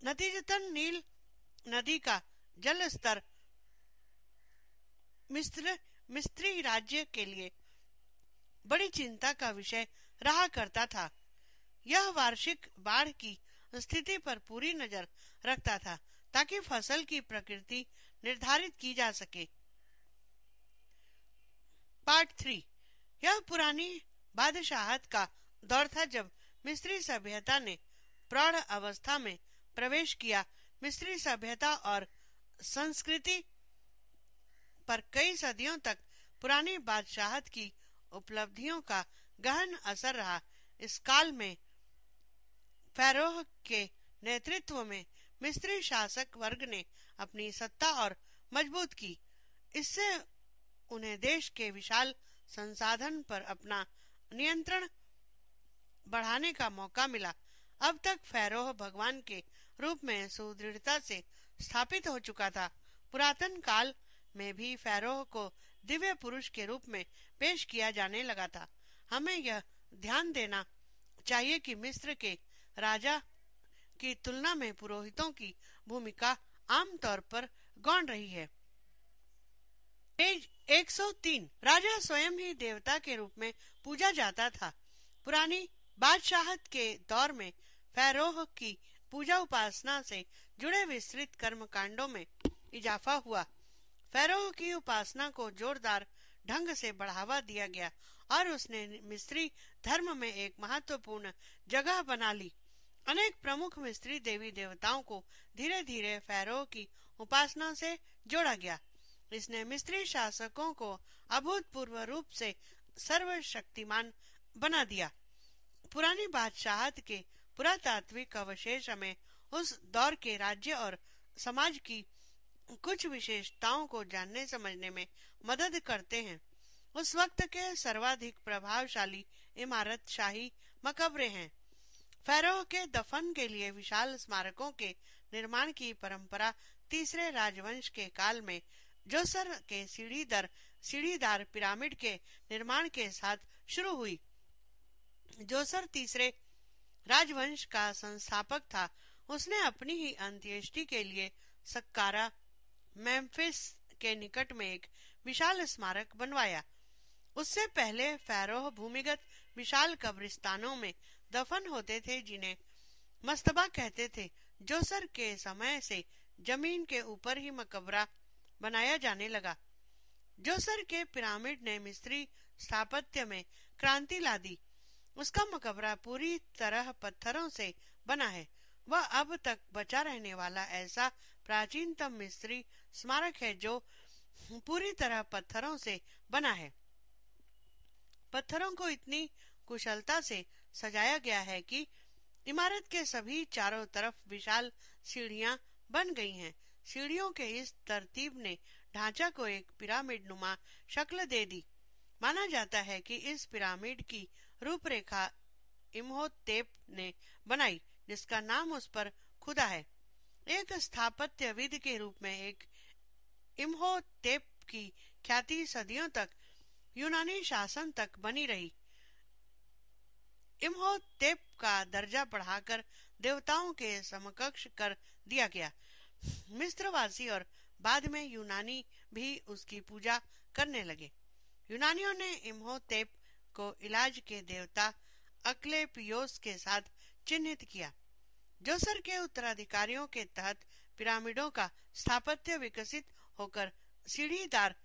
नतीजतन नील नदी का जल स्तर मिस्र मिस्त्री राज्य के लिए बड़ी चिंता का विषय रहा करता था यह वार्षिक बाढ़ की स्थिति पर पूरी नजर रखता था ताकि फसल की प्रकृति निर्धारित की जा सके पार्ट थ्री यह पुरानी बादशाहत का दौर था जब मिस्री सभ्यता ने प्रौढ़ अवस्था में प्रवेश किया मिस्री सभ्यता और संस्कृति पर कई सदियों तक पुरानी बादशाहत की उपलब्धियों का गहन असर रहा इस काल में फैरोह के नेतृत्व में मिस्त्री शासक वर्ग ने अपनी सत्ता और मजबूत की इससे उन्हें देश के विशाल संसाधन पर अपना नियंत्रण बढ़ाने का मौका मिला अब तक फैरोह भगवान के रूप में सुदृढ़ता से स्थापित हो चुका था पुरातन काल में भी फैरोह को दिव्य पुरुष के रूप में पेश किया जाने लगा था हमें यह ध्यान देना चाहिए कि मिस्र के राजा की तुलना में पुरोहितों की भूमिका आमतौर पर गौण रही है पेज 103 राजा स्वयं ही देवता के रूप में पूजा जाता था पुरानी बादशाहत के दौर में फैरोह की पूजा उपासना से जुड़े विस्तृत कर्मकांडों में इजाफा हुआ फैरोह की उपासना को जोरदार ढंग से बढ़ावा दिया गया और उसने मिस्री धर्म में एक महत्वपूर्ण जगह बना ली अनेक प्रमुख मिस्त्री देवी देवताओं को धीरे धीरे फैरो की उपासना से जोड़ा गया इसने मिस्त्री शासकों को अभूतपूर्व रूप से सर्वशक्तिमान बना दिया पुरानी बादशाहत के पुरातात्विक अवशेष में उस दौर के राज्य और समाज की कुछ विशेषताओं को जानने समझने में मदद करते हैं उस वक्त के सर्वाधिक प्रभावशाली इमारत शाही मकबरे हैं फेरोह के दफन के लिए विशाल स्मारकों के निर्माण की परंपरा तीसरे राजवंश के काल में जोसर के सीढ़ीदर सीढ़ीदार पिरामिड के निर्माण के साथ शुरू हुई जोसर तीसरे राजवंश का संस्थापक था उसने अपनी ही अंत्येष्टि के लिए सक्कारा मेम्फिस के निकट में एक विशाल स्मारक बनवाया उससे पहले फैरोह भूमिगत विशाल कब्रिस्तानों में दफन होते थे जिन्हें मस्तबा कहते थे जोसर के समय से जमीन के ऊपर ही मकबरा बनाया जाने लगा जोसर के पिरामिड ने मिस्री स्थापत्य में क्रांति ला दी उसका मकबरा पूरी तरह पत्थरों से बना है वह अब तक बचा रहने वाला ऐसा प्राचीनतम मिस्री स्मारक है जो पूरी तरह पत्थरों से बना है पत्थरों को इतनी कुशलता से सजाया गया है कि इमारत के सभी चारों तरफ विशाल सीढ़ियां बन गई हैं। सीढ़ियों के इस तरतीब ने ढांचा को एक पिरामिड नुमा शक्ल दे दी माना जाता है कि इस पिरामिड की रूपरेखा इमहोतेप ने बनाई जिसका नाम उस पर खुदा है एक स्थापत्यविद के रूप में एक इमहोतेप की ख्याति सदियों तक यूनानी शासन तक बनी रही इम्होतेप का दर्जा बढ़ाकर देवताओं के समकक्ष कर दिया गया मिस्रवासी और बाद में यूनानी भी उसकी पूजा करने लगे यूनानियों ने इम्होतेप को इलाज के देवता अक्लेपियोस के साथ चिन्हित किया जोसर के उत्तराधिकारियों के तहत पिरामिडों का स्थापत्य विकसित होकर सीढ़ीदार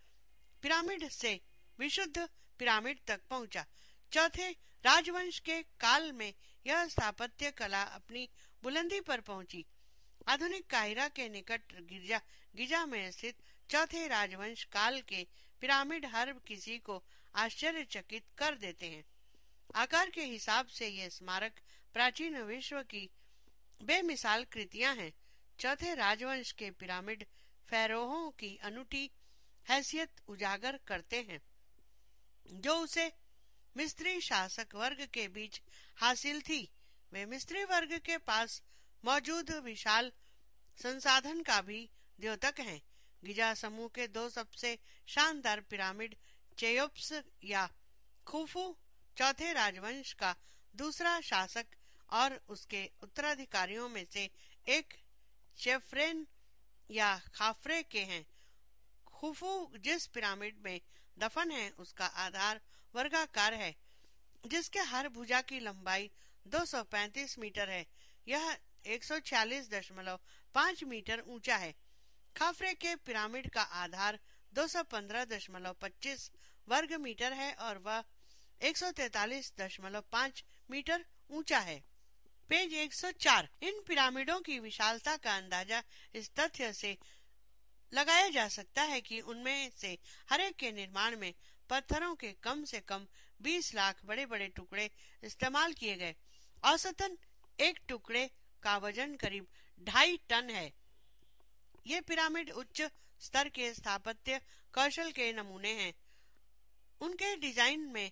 पिरामिड से विशुद्ध पिरामिड तक पहुंचा चौथे राजवंश के काल में यह स्थापत्य कला अपनी बुलंदी पर पहुंची आधुनिक काहिरा के निकट गिरजा गिजा में स्थित चौथे राजवंश काल के पिरामिड हर किसी को आश्चर्यचकित कर देते हैं आकार के हिसाब से यह स्मारक प्राचीन विश्व की बेमिसाल कृतियां हैं चौथे राजवंश के पिरामिड फैरोहों की अनूठी हैसियत उजागर करते हैं जो उसे मिस्त्री शासक वर्ग के बीच हासिल थी वे मिस्त्री वर्ग के पास मौजूद विशाल संसाधन का भी द्योतक हैं गिजा समूह के दो सबसे शानदार पिरामिड चेयोप्स या खुफू चौथे राजवंश का दूसरा शासक और उसके उत्तराधिकारियों में से एक चेफ्रेन या खाफरे के हैं खुफू जिस पिरामिड में दफन है उसका आधार वर्गाकार है जिसके हर भुजा की लंबाई 235 मीटर है यह 146.5 मीटर ऊंचा है खफरे के पिरामिड का आधार 215.25 वर्ग मीटर है और वह 143.5 मीटर ऊंचा है पेज 104 इन पिरामिडों की विशालता का अंदाजा इस तथ्य से लगाया जा सकता है कि उनमें से एक के निर्माण में पत्थरों के कम से कम 20 लाख बड़े बड़े टुकड़े इस्तेमाल किए गए औसतन एक टुकड़े का वजन करीब ढाई टन है ये पिरामिड उच्च स्तर के स्थापत्य कौशल के नमूने हैं उनके डिजाइन में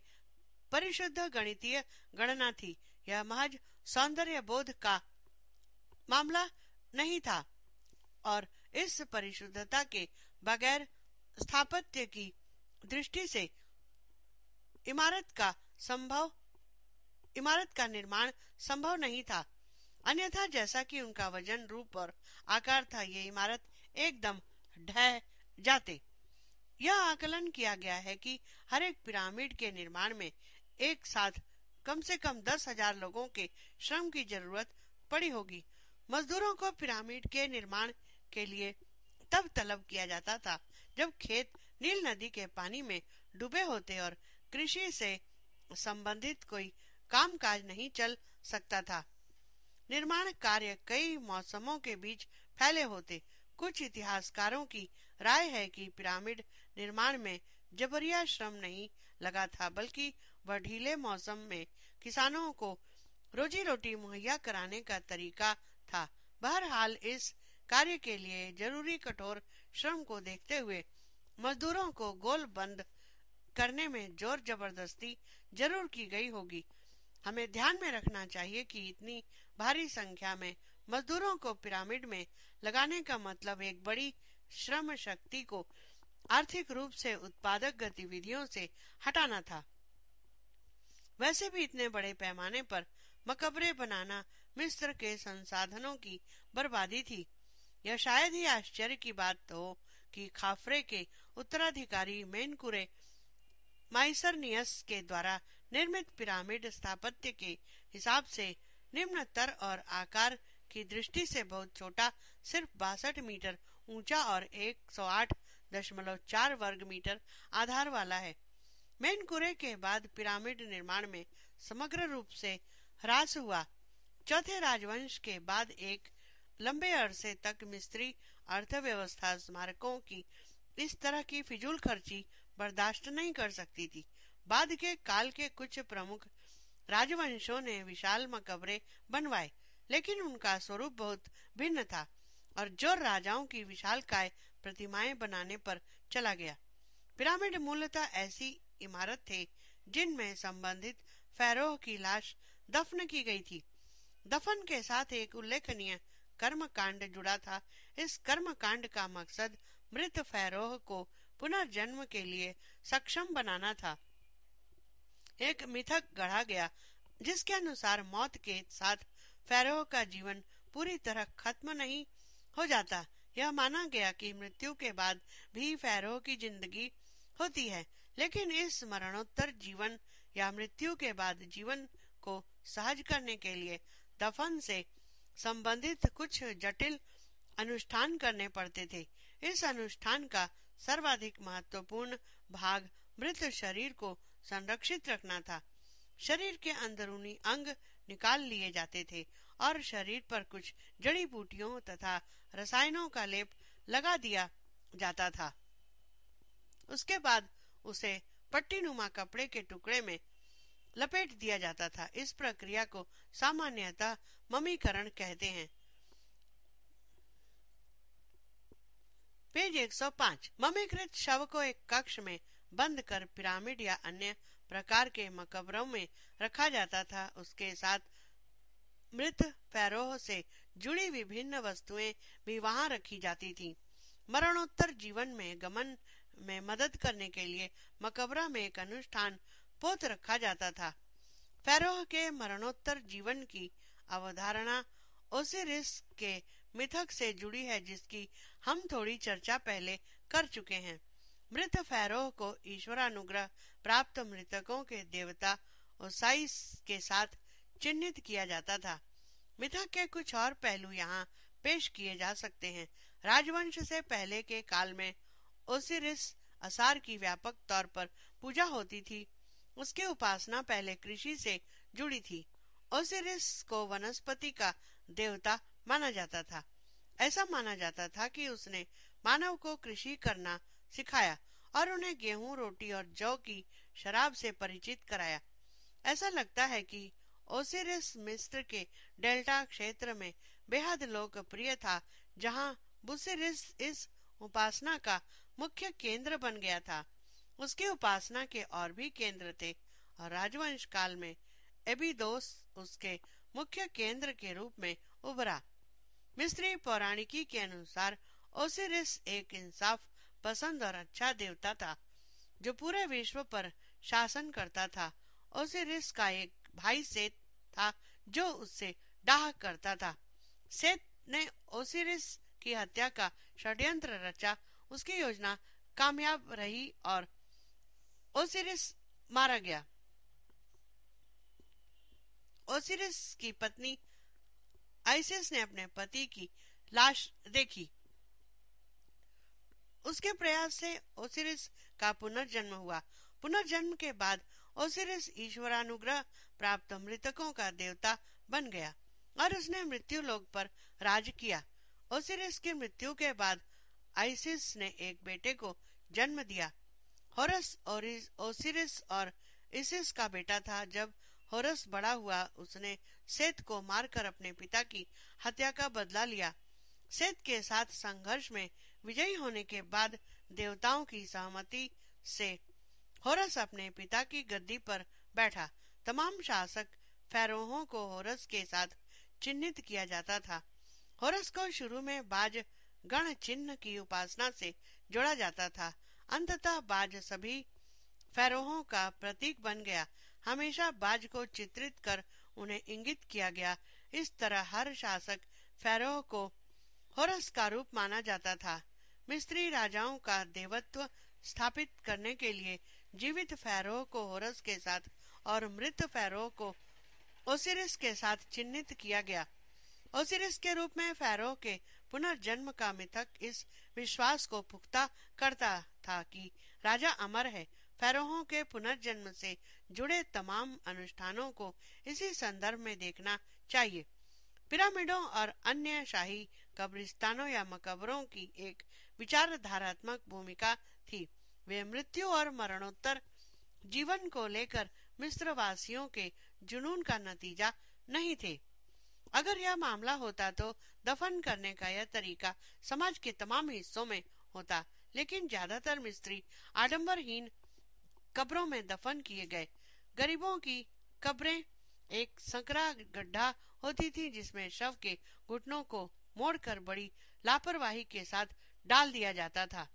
परिशुद्ध गणितीय गणना थी यह महज सौंदर्य बोध का मामला नहीं था और इस परिशुद्धता के बगैर स्थापत्य की दृष्टि से इमारत का संभव इमारत का निर्माण संभव नहीं था अन्यथा जैसा कि उनका वजन रूप और आकार था ये इमारत एकदम ढह जाते यह आकलन किया गया है कि हर एक पिरामिड के निर्माण में एक साथ कम से कम दस हजार लोगों के श्रम की जरूरत पड़ी होगी मजदूरों को पिरामिड के निर्माण के लिए तब तलब किया जाता था जब खेत नील नदी के पानी में डूबे होते और कृषि से संबंधित कोई कामकाज नहीं चल सकता था निर्माण कार्य कई मौसमों के बीच फैले होते कुछ इतिहासकारों की राय है कि पिरामिड निर्माण में जबरिया श्रम नहीं लगा था बल्कि वह ढीले मौसम में किसानों को रोजी रोटी मुहैया कराने का तरीका था बहरहाल इस कार्य के लिए जरूरी कठोर श्रम को देखते हुए मजदूरों को गोल बंद करने में जोर जबरदस्ती जरूर की गई होगी हमें ध्यान में रखना चाहिए कि इतनी भारी संख्या में मजदूरों को पिरामिड में लगाने का मतलब एक बड़ी श्रम शक्ति को आर्थिक रूप से उत्पादक गतिविधियों से हटाना था वैसे भी इतने बड़े पैमाने पर मकबरे बनाना मिस्र के संसाधनों की बर्बादी थी यह शायद ही आश्चर्य की बात तो कि खाफरे के उत्तराधिकारी मेनकुरे माइसरनियस के द्वारा निर्मित पिरामिड स्थापत्य के हिसाब से निम्न तर और आकार की दृष्टि से बहुत छोटा सिर्फ बासठ मीटर ऊंचा और 108.4 वर्ग मीटर आधार वाला है मेनकुरे के बाद पिरामिड निर्माण में समग्र रूप से ह्रास हुआ चौथे राजवंश के बाद एक लंबे अरसे तक मिस्त्री अर्थव्यवस्था स्मारकों की इस तरह की फिजूल खर्ची बर्दाश्त नहीं कर सकती थी बाद के काल के कुछ प्रमुख राजवंशों ने विशाल मकबरे बनवाए लेकिन उनका स्वरूप बहुत भिन्न था और जो राजाओं की विशाल काय प्रतिमाएं बनाने पर चला गया पिरामिड मूलतः ऐसी इमारत थे जिनमें संबंधित फैरोह की लाश दफन की गई थी दफन के साथ एक उल्लेखनीय कर्म कांड जुड़ा था इस कर्म कांड का मकसद मृत फैरोह को पुनर्जन्म के लिए सक्षम बनाना था एक मिथक गढ़ा गया जिसके अनुसार मौत के साथ फैरोह का जीवन पूरी तरह खत्म नहीं हो जाता यह माना गया कि मृत्यु के बाद भी फैरोह की जिंदगी होती है लेकिन इस मरणोत्तर जीवन या मृत्यु के बाद जीवन को सहज करने के लिए दफन से संबंधित कुछ जटिल अनुष्ठान करने पड़ते थे इस अनुष्ठान का सर्वाधिक महत्वपूर्ण भाग मृत शरीर को संरक्षित रखना था शरीर के अंदरूनी अंग निकाल लिए जाते थे और शरीर पर कुछ जड़ी बूटियों तथा रसायनों का लेप लगा दिया जाता था उसके बाद उसे पट्टीनुमा कपड़े के टुकड़े में लपेट दिया जाता था इस प्रक्रिया को सामान्यतः ममीकरण कहते हैं पेज 105 ममीकृत शव को एक कक्ष में बंद कर पिरामिड या अन्य प्रकार के मकबरों में रखा जाता था उसके साथ मृत पैरोह से जुड़ी विभिन्न वस्तुएं भी वहां रखी जाती थीं। मरणोत्तर जीवन में गमन में मदद करने के लिए मकबरा में एक अनुष्ठान पोत रखा जाता था फैरोह के मरणोत्तर जीवन की अवधारणा ओसिरिस के मिथक से जुड़ी है जिसकी हम थोड़ी चर्चा पहले कर चुके हैं मृत फैरोह को ईश्वरानुग्रह प्राप्त मृतकों के देवता ओसाई के साथ चिन्हित किया जाता था मिथक के कुछ और पहलू यहाँ पेश किए जा सकते हैं राजवंश से पहले के काल में ओसिरिस असार की व्यापक तौर पर पूजा होती थी उसके उपासना पहले कृषि से जुड़ी थी ओसिरिस को वनस्पति का देवता माना जाता था ऐसा माना जाता था कि उसने मानव को कृषि करना सिखाया और उन्हें गेहूं रोटी और जौ की शराब से परिचित कराया ऐसा लगता है कि ओसिरिस मिस्र के डेल्टा क्षेत्र में बेहद लोकप्रिय था जहां बुसिरिस इस उपासना का मुख्य केंद्र बन गया था उसकी उपासना के और भी केंद्र थे और राजवंश काल में एबिदोस उसके मुख्य केंद्र के रूप में उभरा मिस्री पौराणिकी के अनुसार ओसिरिस एक इंसाफ पसंद और अच्छा देवता था जो पूरे विश्व पर शासन करता था ओसिरिस का एक भाई सेत था जो उससे डाह करता था सेत ने ओसिरिस की हत्या का षड्यंत्र रचा उसकी योजना कामयाब रही और ओसिरिस मारा गया ओसिरिस की पत्नी आइसिस ने अपने पति की लाश देखी उसके प्रयास से ओसिरिस का पुनर्जन्म हुआ पुनर्जन्म के बाद ओसिरिस ईश्वरानुग्रह प्राप्त मृतकों का देवता बन गया और उसने मृत्यु लोक पर राज किया ओसिरिस की मृत्यु के बाद आइसिस ने एक बेटे को जन्म दिया होरस और ओसिरिस और इसिस का बेटा था जब होरस बड़ा हुआ उसने सेत को मारकर अपने पिता की हत्या का बदला लिया सेत के साथ संघर्ष में विजयी होने के बाद देवताओं की सहमति से होरस अपने पिता की गद्दी पर बैठा तमाम शासक फैरोहों को होरस के साथ चिन्हित किया जाता था होरस को शुरू में बाज गण चिन्ह की उपासना से जोड़ा जाता था अंततः बाज सभी फैरोहों का प्रतीक बन गया हमेशा बाज को चित्रित कर उन्हें इंगित किया गया इस तरह हर शासक फैरोह को होरस का रूप माना जाता था मिस्री राजाओं का देवत्व स्थापित करने के लिए जीवित फैरोह को होरस के साथ और मृत फैरोह को ओसिरिस के साथ चिन्हित किया गया ओसिरिस के रूप में फैरोह के पुनर्जन्म का मिथक इस विश्वास को पुख्ता करता था कि राजा अमर है फैरोहों के पुनर्जन्म से जुड़े तमाम अनुष्ठानों को इसी संदर्भ में देखना चाहिए पिरामिडों और अन्य शाही कब्रिस्तानों या मकबरों की एक विचारधारात्मक भूमिका थी वे मृत्यु और मरणोत्तर जीवन को लेकर मिस्र वासियों के जुनून का नतीजा नहीं थे अगर यह मामला होता तो दफन करने का यह तरीका समाज के तमाम हिस्सों में होता लेकिन ज्यादातर मिस्त्री आडम्बरहीन कब्रों में दफन किए गए गरीबों की कब्रें एक संकरा गड्ढा होती थी जिसमें शव के घुटनों को मोड़कर बड़ी लापरवाही के साथ डाल दिया जाता था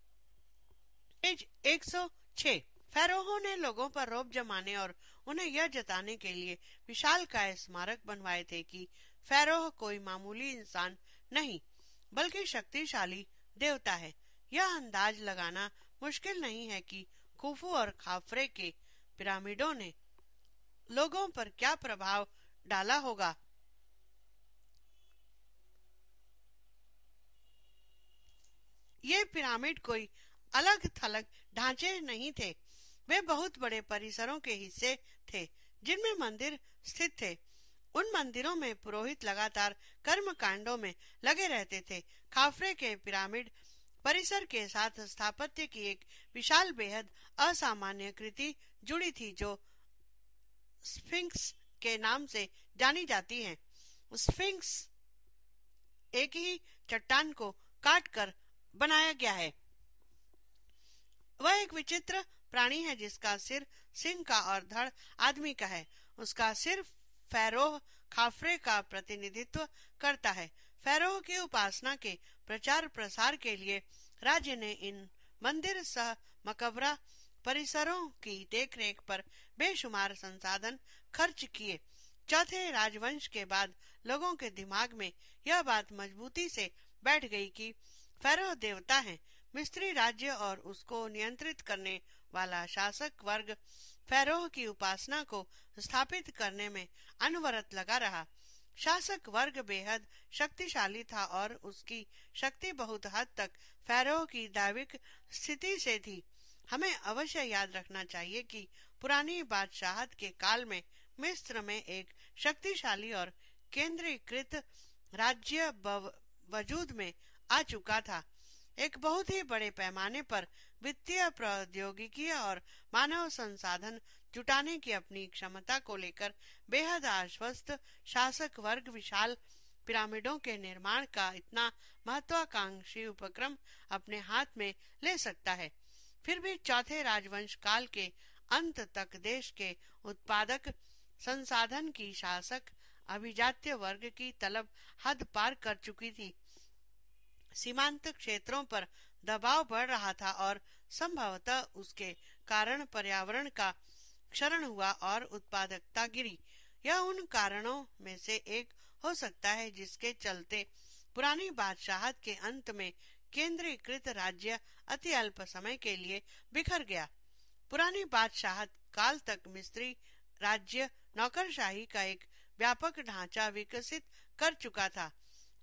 एज 106 फैरोहों ने लोगों पर रोब जमाने और उन्हें यह जताने के लिए विशाल काय स्मारक बनवाए थे कि फैरोह कोई मामूली इंसान नहीं बल्कि शक्तिशाली देवता है यह अंदाज लगाना मुश्किल नहीं है कि खुफू और खाफरे के पिरामिडों ने लोगों पर क्या प्रभाव डाला होगा ये पिरामिड कोई अलग थलग ढांचे नहीं थे वे बहुत बड़े परिसरों के हिस्से थे जिनमें मंदिर स्थित थे उन मंदिरों में पुरोहित लगातार कर्म कांडो में लगे रहते थे खाफरे के पिरामिड परिसर के साथ स्थापत्य की एक विशाल बेहद असामान्य कृति जुड़ी थी जो स्फिंक्स के नाम से जानी जाती हैं। स्फिंक्स एक ही चट्टान को काटकर बनाया गया है वह एक विचित्र प्राणी है जिसका सिर सिंह का और धड़ आदमी का है उसका सिर फैरोह खाफरे का प्रतिनिधित्व करता है फैरोह की उपासना के प्रचार प्रसार के लिए राज्य ने इन मंदिर सह मकबरा परिसरों की देखरेख पर बेशुमार संसाधन खर्च किए चौथे राजवंश के बाद लोगों के दिमाग में यह बात मजबूती से बैठ गई कि फेरो देवता है मिस्त्री राज्य और उसको नियंत्रित करने वाला शासक वर्ग फैरोह की उपासना को स्थापित करने में अनवरत लगा रहा शासक वर्ग बेहद शक्तिशाली था और उसकी शक्ति बहुत हद तक फैरोह की दैविक स्थिति से थी हमें अवश्य याद रखना चाहिए कि पुरानी बादशाहत के काल में मिस्र में एक शक्तिशाली और केंद्रीकृत राज्य वजूद में आ चुका था एक बहुत ही बड़े पैमाने पर वित्तीय प्रौद्योगिकी और मानव संसाधन जुटाने की अपनी क्षमता को लेकर बेहद आश्वस्त शासक वर्ग विशाल पिरामिडों के निर्माण का इतना महत्वाकांक्षी उपक्रम अपने हाथ में ले सकता है फिर भी चौथे राजवंश काल के अंत तक देश के उत्पादक संसाधन की शासक अभिजात्य वर्ग की तलब हद पार कर चुकी थी सीमांत क्षेत्रों पर दबाव बढ़ रहा था और संभवतः उसके कारण पर्यावरण का क्षरण हुआ और उत्पादकता गिरी यह उन कारणों में से एक हो सकता है जिसके चलते पुरानी बादशाहत के अंत में केंद्रीकृत राज्य अति अल्प समय के लिए बिखर गया पुराने बादशाह काल तक मिस्त्री राज्य नौकरशाही का एक व्यापक ढांचा विकसित कर चुका था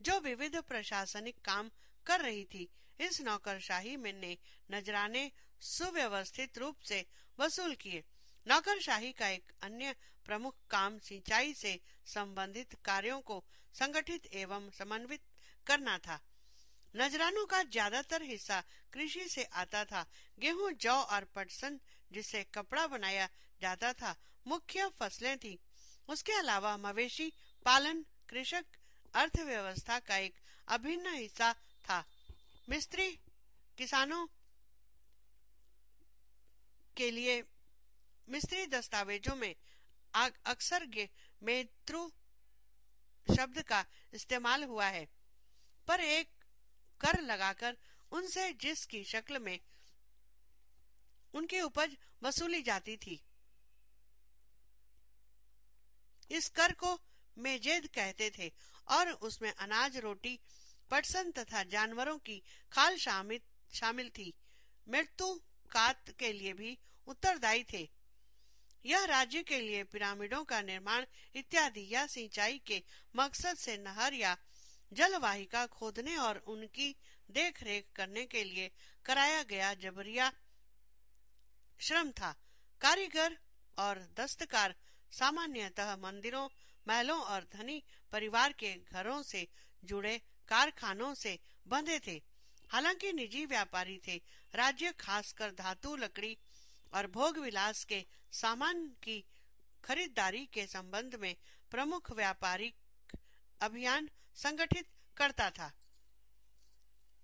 जो विविध प्रशासनिक काम कर रही थी इस नौकरशाही में ने नजराने सुव्यवस्थित रूप से वसूल किए नौकरशाही का एक अन्य प्रमुख काम सिंचाई से संबंधित कार्यों को संगठित एवं समन्वित करना था नजरानों का ज्यादातर हिस्सा कृषि से आता था गेहूं जौ और पटसन जिससे कपड़ा बनाया जाता था मुख्य फसलें थी उसके अलावा मवेशी पालन कृषक अर्थव्यवस्था का एक अभिन्न हिस्सा था मिस्त्री किसानों के लिए मिस्त्री दस्तावेजों में अक्सर मेत्रु शब्द का इस्तेमाल हुआ है पर एक कर लगाकर उनसे जिस की शक्ल में उनकी उपज वसूली जाती थी इस कर को मेजेद कहते थे और उसमें अनाज रोटी पटसन तथा जानवरों की खाल शामिल शामिल थी मृत्यु कात के लिए भी उत्तरदायी थे यह राज्य के लिए पिरामिडों का निर्माण इत्यादि या सिंचाई के मकसद से नहर या जलवाहिका खोदने और उनकी देखरेख करने के लिए कराया गया जबरिया श्रम था कारीगर और दस्तकार सामान्यतः मंदिरों महलों और धनी परिवार के घरों से जुड़े कारखानों से बंधे थे हालांकि निजी व्यापारी थे राज्य खासकर धातु लकड़ी और भोग विलास के सामान की खरीदारी के संबंध में प्रमुख व्यापारिक अभियान संगठित करता था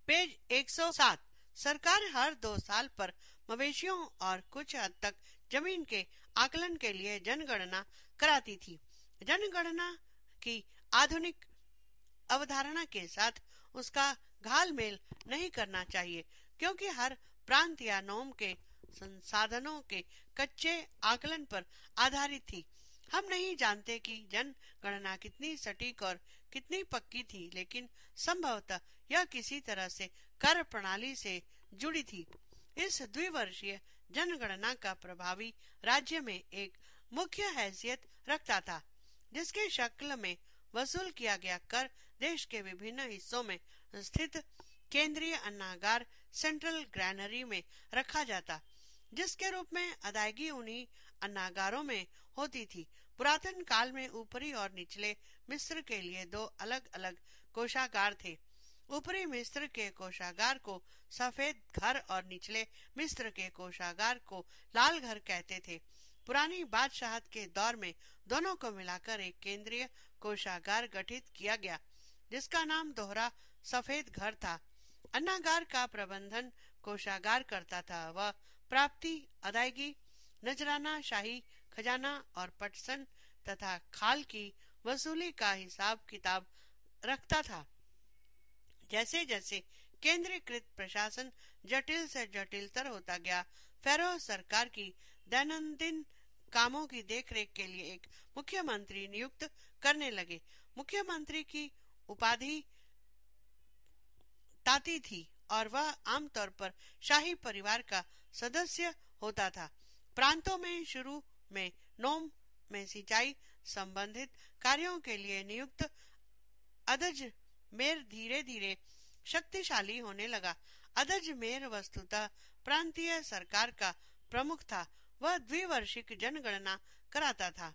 पेज 107 सरकार हर दो साल पर मवेशियों और कुछ हद तक जमीन के आकलन के लिए जनगणना कराती थी जनगणना की आधुनिक अवधारणा के साथ उसका घाल मेल नहीं करना चाहिए क्योंकि हर प्रांत या नोम के संसाधनों के कच्चे आकलन पर आधारित थी हम नहीं जानते कि जनगणना कितनी सटीक और कितनी पक्की थी लेकिन संभवतः यह किसी तरह से कर प्रणाली से जुड़ी थी इस द्विवर्षीय जनगणना का प्रभावी राज्य में एक मुख्य हैसियत रखता था जिसके शक्ल में वसूल किया गया कर देश के विभिन्न हिस्सों में स्थित केंद्रीय अन्नागार सेंट्रल ग्रैनरी में रखा जाता जिसके रूप में अदायगी उन्हीं अन्नागारों में होती थी पुरातन काल में ऊपरी और निचले मिस्र के लिए दो अलग अलग कोषागार थे ऊपरी मिस्र के कोषागार को सफेद घर और निचले मिस्र के कोषागार को लाल घर कहते थे पुरानी बादशाहत के दौर में दोनों को मिलाकर एक केंद्रीय कोषागार गठित किया गया जिसका नाम दोहरा सफेद घर था अन्नागार का प्रबंधन कोषागार करता था वह प्राप्ति अदायगी नजराना शाही खजाना और पटसन तथा खाल की वसूली का हिसाब किताब रखता था जैसे जैसे केंद्रीकृत प्रशासन जटिल से जटिलतर होता गया फेरो सरकार की दैनंदिन कामों की देखरेख के लिए एक मुख्यमंत्री नियुक्त करने लगे मुख्यमंत्री की उपाधि ताती थी और वह आमतौर पर शाही परिवार का सदस्य होता था प्रांतों में शुरू में नोम में सिंचाई संबंधित कार्यों के लिए नियुक्त अदज मेर धीरे धीरे शक्तिशाली होने लगा अदज मेर वस्तुतः प्रांतीय सरकार का प्रमुख था वह द्विवर्षिक जनगणना कराता था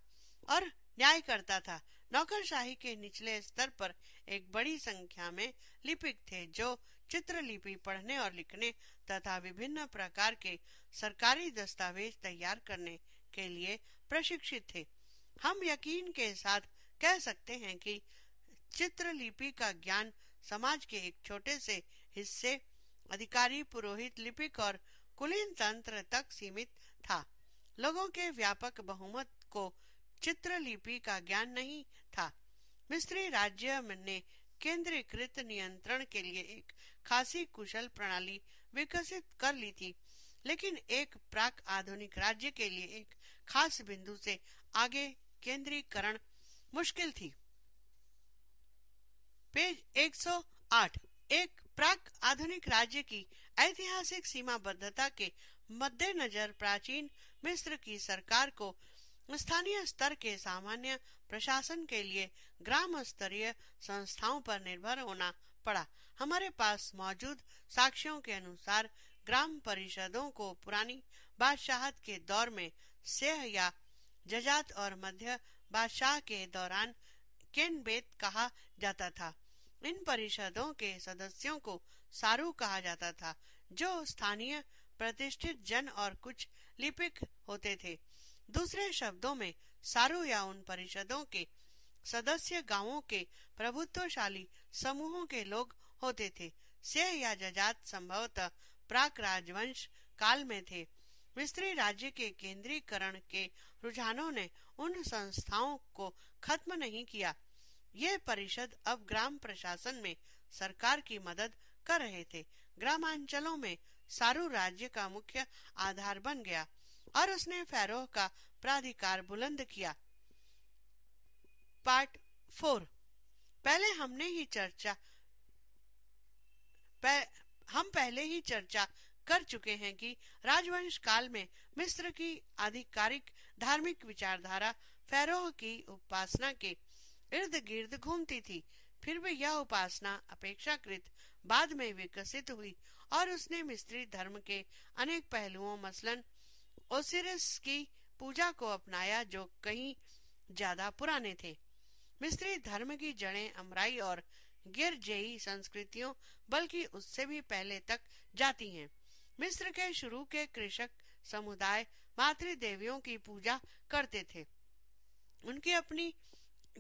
और न्याय करता था नौकरशाही के निचले स्तर पर एक बड़ी संख्या में लिपिक थे जो चित्र लिपि पढ़ने और लिखने तथा विभिन्न प्रकार के सरकारी दस्तावेज तैयार करने के लिए प्रशिक्षित थे हम यकीन के साथ कह सकते हैं कि चित्रलिपि का ज्ञान समाज के एक छोटे से हिस्से अधिकारी पुरोहित लिपिक और कुलीन तंत्र तक सीमित था लोगों के व्यापक बहुमत को चित्रलिपि का ज्ञान नहीं था मिस्री राज्य ने केंद्रीकृत नियंत्रण के लिए एक खासी कुशल प्रणाली विकसित कर ली थी लेकिन एक प्राक आधुनिक राज्य के लिए एक खास बिंदु से आगे केंद्रीकरण मुश्किल थी पेज 108 एक प्राक आधुनिक राज्य की ऐतिहासिक सीमाबद्धता के मद्देनजर प्राचीन मिस्र की सरकार को स्थानीय स्तर के सामान्य प्रशासन के लिए ग्राम स्तरीय संस्थाओं पर निर्भर होना पड़ा हमारे पास मौजूद साक्ष्यों के अनुसार ग्राम परिषदों को पुरानी बादशाहत के दौर में सेह या जजात और मध्य बादशाह के दौरान केन बेत कहा जाता था इन परिषदों के सदस्यों को सारू कहा जाता था जो स्थानीय प्रतिष्ठित जन और कुछ लिपिक होते थे दूसरे शब्दों में सारू या उन परिषदों के सदस्य गांवों के प्रभुत्वशाली समूहों के लोग होते थे से या जजात संभवतः प्राक राजवंश काल में थे मिस्त्री राज्य के केंद्रीकरण के रुझानों ने उन संस्थाओं को खत्म नहीं किया ये परिषद अब ग्राम प्रशासन में सरकार की मदद कर रहे थे ग्रामांचलों में सारू राज्य का मुख्य आधार बन गया और उसने फैरोह का प्राधिकार बुलंद किया पार्ट फोर पहले हमने ही चर्चा पह, हम पहले ही चर्चा कर चुके हैं कि राजवंश काल में मिस्र की आधिकारिक धार्मिक विचारधारा फैरोह की उपासना के इर्द गिर्द घूमती थी फिर भी यह उपासना अपेक्षाकृत बाद में विकसित हुई और उसने मिस्त्री धर्म के अनेक पहलुओं मसलन ओसिरिस की पूजा को अपनाया जो कहीं ज्यादा पुराने थे मिस्त्री धर्म की जड़ें अमराई और गिरजेई संस्कृतियों बल्कि उससे भी पहले तक जाती हैं। मिस्र के शुरू के कृषक समुदाय मातृ देवियों की पूजा करते थे उनकी अपनी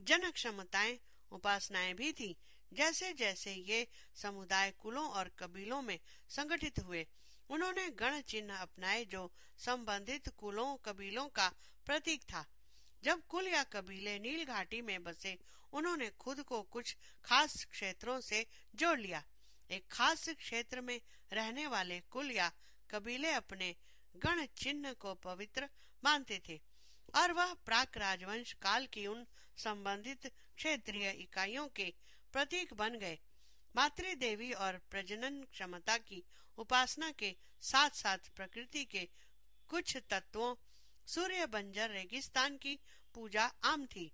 जनक क्षमताएं उपासनाएं भी थी जैसे जैसे ये समुदाय कुलों और कबीलों में संगठित हुए उन्होंने गण चिन्ह अपनाए जो संबंधित कुलों कबीलों का प्रतीक था जब कुल या कबीले नील घाटी में बसे उन्होंने खुद को कुछ खास क्षेत्रों से जोड़ लिया एक खास क्षेत्र में रहने वाले कुल या कबीले अपने गण चिन्ह को पवित्र मानते थे और वह प्राक राजवंश काल की उन संबंधित क्षेत्रीय इकाइयों के प्रतीक बन गए मातृ देवी और प्रजनन क्षमता की उपासना के साथ साथ प्रकृति के कुछ तत्वों सूर्य बंजर रेगिस्तान की पूजा आम थी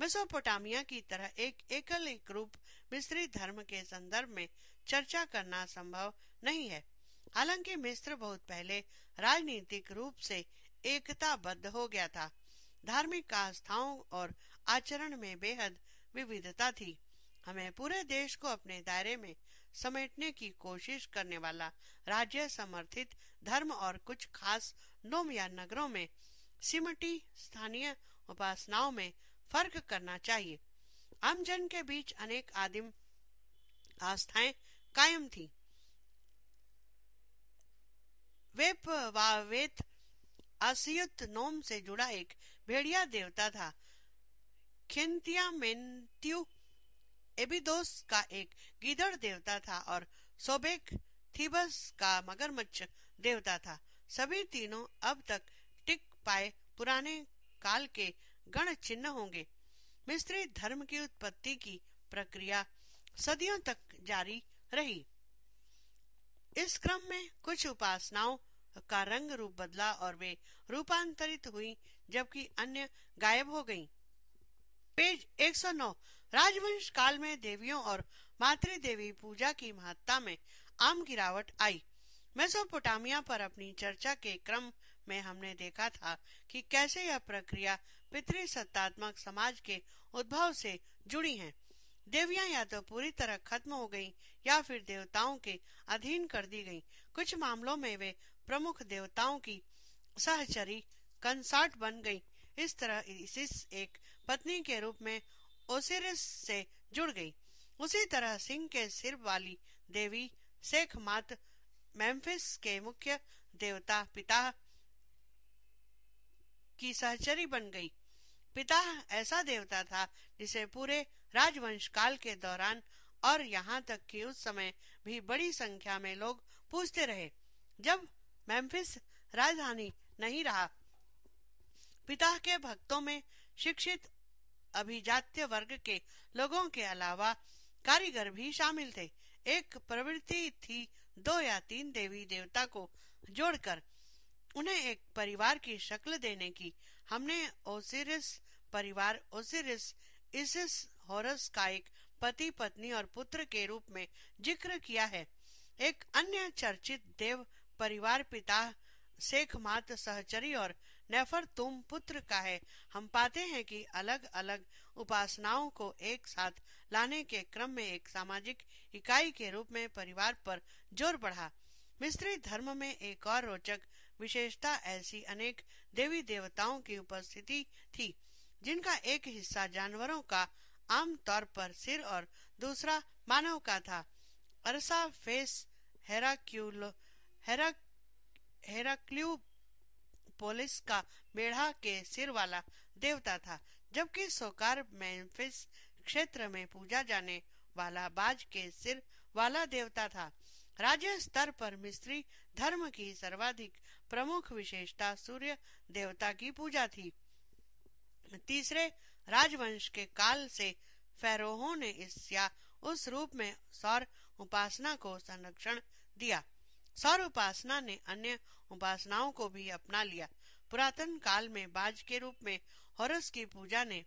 मेसोपोटामिया की तरह एक एकल एक रूप मिस्री धर्म के संदर्भ में चर्चा करना संभव नहीं है हालांकि मिस्र बहुत पहले राजनीतिक रूप से एकताबद्ध हो गया था धार्मिक आस्थाओं और आचरण में बेहद विविधता थी हमें पूरे देश को अपने दायरे में समेटने की कोशिश करने वाला राज्य समर्थित धर्म और कुछ खास नोम या नगरों में सिमटी स्थानीय उपासनाओं में फर्क करना चाहिए आमजन के बीच अनेक आदिम आस्थाएं कायम थी वेप वेत नोम से जुड़ा एक भेड़िया देवता था खिंतिया मेन्त्यु एबिदोस का एक गिदड़ देवता था और सोबेक थीबस का मगरमच्छ देवता था सभी तीनों अब तक टिक पाए पुराने काल के गण चिन्ह होंगे मिस्त्री धर्म की उत्पत्ति की प्रक्रिया सदियों तक जारी रही इस क्रम में कुछ उपासनाओं का रंग रूप बदला और वे रूपांतरित हुई जबकि अन्य गायब हो गईं। पेज 109 राजवंश काल में देवियों और मातृ देवी पूजा की महत्ता में आम गिरावट आई मेसोपोटामिया पर अपनी चर्चा के क्रम में हमने देखा था कि कैसे यह प्रक्रिया पितृसत्तात्मक समाज के उद्भव से जुड़ी है देवियां या तो पूरी तरह खत्म हो गईं या फिर देवताओं के अधीन कर दी गईं। कुछ मामलों में वे प्रमुख देवताओं की सहचरी कंसार्ट बन गईं। इस तरह इसिस एक पत्नी के रूप में ओसिरिस से जुड़ गई उसी तरह सिंह के सिर वाली देवी शेख मात मेम्फिस के मुख्य देवता पिता की सहचरी बन गई पिता ऐसा देवता था जिसे पूरे राजवंश काल के दौरान और यहाँ तक कि उस समय भी बड़ी संख्या में लोग पूछते रहे जब मेम्फिस राजधानी नहीं रहा पिता के भक्तों में शिक्षित अभिजात्य वर्ग के लोगों के अलावा कारीगर भी शामिल थे एक प्रवृत्ति थी दो या तीन देवी देवता को जोड़कर उन्हें एक परिवार की शक्ल देने की हमने ओसिरिस परिवार ओसिरिस इसिस हॉरस काइक पति पत्नी और पुत्र के रूप में जिक्र किया है एक अन्य चर्चित देव परिवार पिता शेख मात सहचरी और नेफर तुम पुत्र का है हम पाते हैं कि अलग अलग उपासनाओं को एक साथ लाने के क्रम में एक सामाजिक इकाई के रूप में परिवार पर जोर बढ़ा मिस्री धर्म में एक और रोचक विशेषता ऐसी अनेक देवी देवताओं की उपस्थिति थी जिनका एक हिस्सा जानवरों का तौर पर सिर और दूसरा मानव का था अरसा फेस हेराक्यूलो हेरा पोलिस का मेढ़ा के सिर वाला देवता था जबकि सोकार मेम्फिस क्षेत्र में पूजा जाने वाला बाज के सिर वाला देवता था राज्य स्तर पर मिस्त्री धर्म की सर्वाधिक प्रमुख विशेषता सूर्य देवता की पूजा थी तीसरे राजवंश के काल से फैरोहों ने इस या उस रूप में सौर उपासना को संरक्षण दिया सौर उपासना ने अन्य उपासनाओं को भी अपना लिया पुरातन काल में बाज के रूप में हॉरस की पूजा ने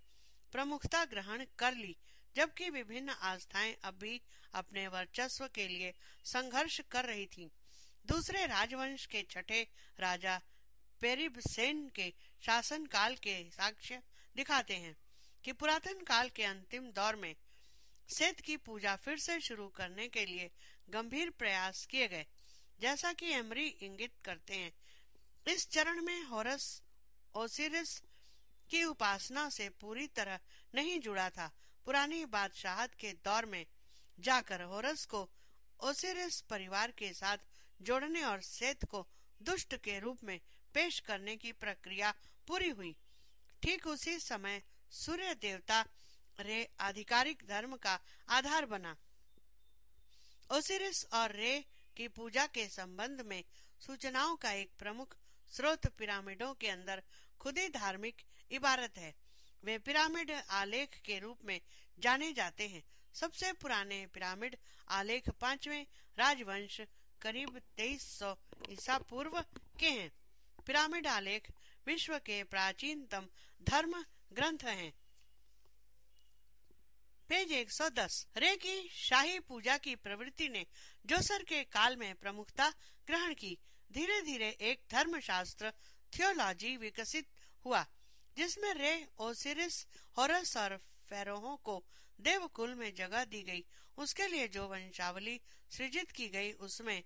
प्रमुखता ग्रहण कर ली जबकि विभिन्न आस्थाएं अब भी अपने वर्चस्व के लिए संघर्ष कर रही थीं। दूसरे राजवंश के छठे राजा पेरिबसेन के शासन काल के साक्ष्य दिखाते हैं कि पुरातन काल के अंतिम दौर में सेत की पूजा फिर से शुरू करने के लिए गंभीर प्रयास किए गए जैसा कि एमरी इंगित करते हैं इस चरण में हॉरस ओसिरिस की उपासना से पूरी तरह नहीं जुड़ा था पुरानी बादशाहत के दौर में जाकर होरस को ओसिरिस परिवार के साथ जोड़ने और सेत को दुष्ट के रूप में पेश करने की प्रक्रिया पूरी हुई ठीक उसी समय सूर्य देवता रे आधिकारिक धर्म का आधार बना ओसिरिस और रे की पूजा के संबंध में सूचनाओं का एक प्रमुख स्रोत पिरामिडों के अंदर खुद ही धार्मिक इबारत है वे पिरामिड आलेख के रूप में जाने जाते हैं सबसे पुराने पिरामिड आलेख पांचवें राजवंश करीब 2300 ईसा पूर्व के हैं पिरामिड आलेख विश्व के प्राचीनतम धर्म ग्रंथ हैं पेज 110 रे की शाही पूजा की प्रवृत्ति ने जोसर के काल में प्रमुखता ग्रहण की धीरे धीरे एक धर्मशास्त्र थियोलॉजी विकसित हुआ जिसमें रे ओसिरिस होरस और फेरोहों को देवकुल में जगह दी गई उसके लिए जो वंशावली सृजित की गई उसमें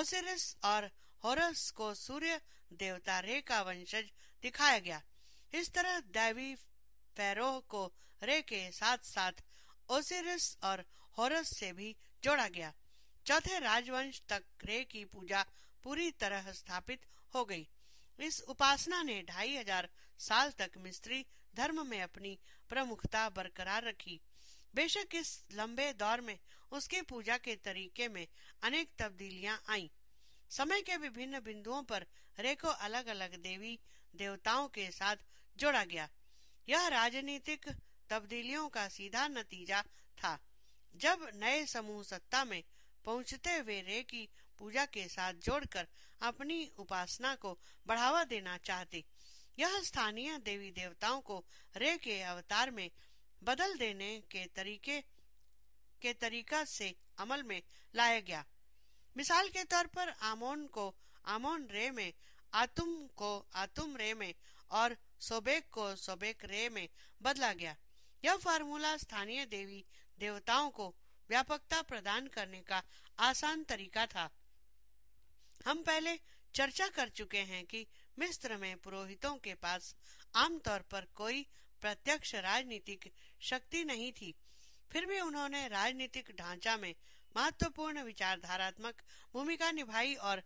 ओसिरिस और होरस को सूर्य देवता रे का वंशज दिखाया गया इस तरह दैवी पैरोह को रे के साथ साथ ओसिरिस और होरस से भी जोड़ा गया चौथे राजवंश तक रे की पूजा पूरी तरह स्थापित हो गई इस उपासना ने ढाई हजार साल तक मिस्त्री धर्म में अपनी प्रमुखता बरकरार रखी बेशक इस लंबे दौर में उसके पूजा के तरीके में अनेक तब्दीलियां आईं। समय के विभिन्न बिंदुओं पर रे को अलग अलग देवी देवताओं के साथ जोड़ा गया यह राजनीतिक तब्दीलियों का सीधा नतीजा था जब नए समूह सत्ता में पहुंचते हुए रे की पूजा के साथ जोड़कर अपनी उपासना को बढ़ावा देना चाहते यह स्थानीय देवी देवताओं को रे के अवतार में बदल देने के तरीके के तरीका से अमल में लाया गया मिसाल के तौर पर आमोन को आमोन रे में आतुम को आतुम रे में और सोबेक को सोबेक रे में बदला गया यह फार्मूला स्थानीय देवी देवताओं को व्यापकता प्रदान करने का आसान तरीका था हम पहले चर्चा कर चुके हैं कि मिस्र में पुरोहितों के पास आमतौर पर कोई प्रत्यक्ष राजनीतिक शक्ति नहीं थी फिर भी उन्होंने राजनीतिक ढांचा में महत्वपूर्ण विचारधारात्मक भूमिका निभाई और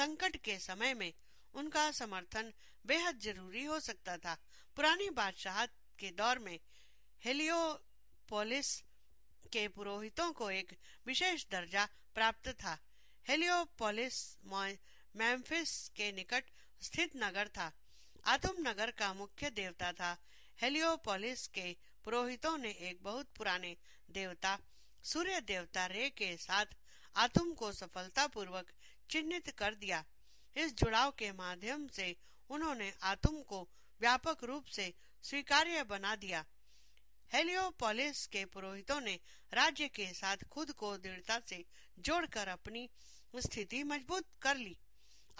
संकट के समय में उनका समर्थन बेहद जरूरी हो सकता था पुरानी बादशाह के दौर में हेलियोपोलिस के पुरोहितों को एक विशेष दर्जा प्राप्त था हेलियोपोलिस मैम्फिस के निकट स्थित नगर था आतुम नगर का मुख्य देवता था हेलियोपोलिस के पुरोहितों ने एक बहुत पुराने देवता सूर्य देवता रे के साथ आतुम को सफलतापूर्वक चिन्हित कर दिया इस जुड़ाव के माध्यम से उन्होंने आतुम को व्यापक रूप से स्वीकार्य बना दिया हेलियोपोलिस के पुरोहितों ने राज्य के साथ खुद को दृढ़ता से जोड़कर अपनी स्थिति मजबूत कर ली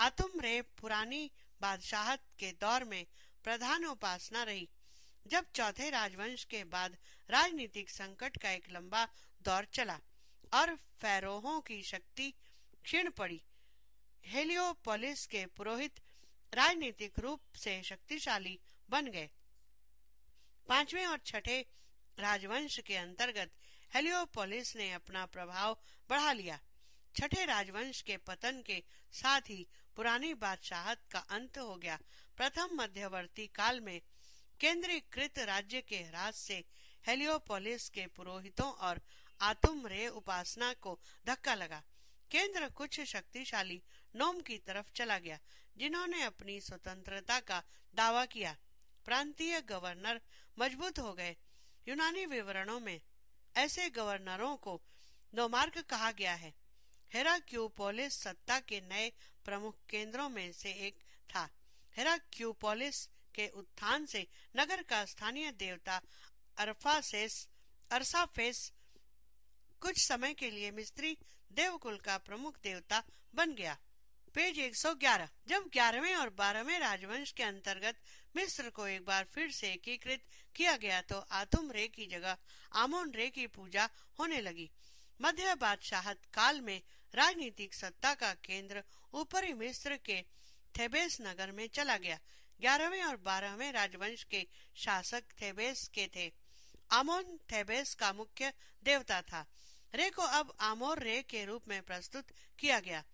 आतुम रे पुरानी बादशाहत के दौर में प्रधान उपासना रही जब चौथे राजवंश के बाद राजनीतिक संकट का एक लंबा दौर चला और फैरोहों की शक्ति क्षीण पड़ी हेलियोपोलिस के पुरोहित राजनीतिक रूप से शक्तिशाली बन गए पांचवें और छठे राजवंश के अंतर्गत हेलियोपोलिस ने अपना प्रभाव बढ़ा लिया छठे राजवंश के पतन के साथ ही पुरानी बादशाहत का अंत हो गया प्रथम मध्यवर्ती काल में केंद्रीकृत राज्य के ह्रास से हेलियोपोलिस के पुरोहितों और आतुम रे उपासना को धक्का लगा केंद्र कुछ शक्तिशाली नोम की तरफ चला गया जिन्होंने अपनी स्वतंत्रता का दावा किया प्रांतीय गवर्नर मजबूत हो गए यूनानी विवरणों में ऐसे गवर्नरों को नोमार्क कहा गया है क्यूपोलिस सत्ता के नए प्रमुख केंद्रों में से एक था हेरा क्यूपोलिस के उत्थान से नगर का स्थानीय देवता अरफासेस अरसाफेस कुछ समय के लिए मिस्त्री देवकुल का प्रमुख देवता बन गया पेज 111 जब ग्यारहवें और बारहवें राजवंश के अंतर्गत मिस्र को एक बार फिर से एकीकृत किया गया तो आतुम रे की जगह आमोन रे की पूजा होने लगी मध्य बादशाहत काल में राजनीतिक सत्ता का केंद्र ऊपरी मिस्र के थेबेस नगर में चला गया ग्यारहवें और बारहवें राजवंश के शासक थेबेस के थे आमोन थेबेस का मुख्य देवता था रे को अब आमोर रे के रूप में प्रस्तुत किया गया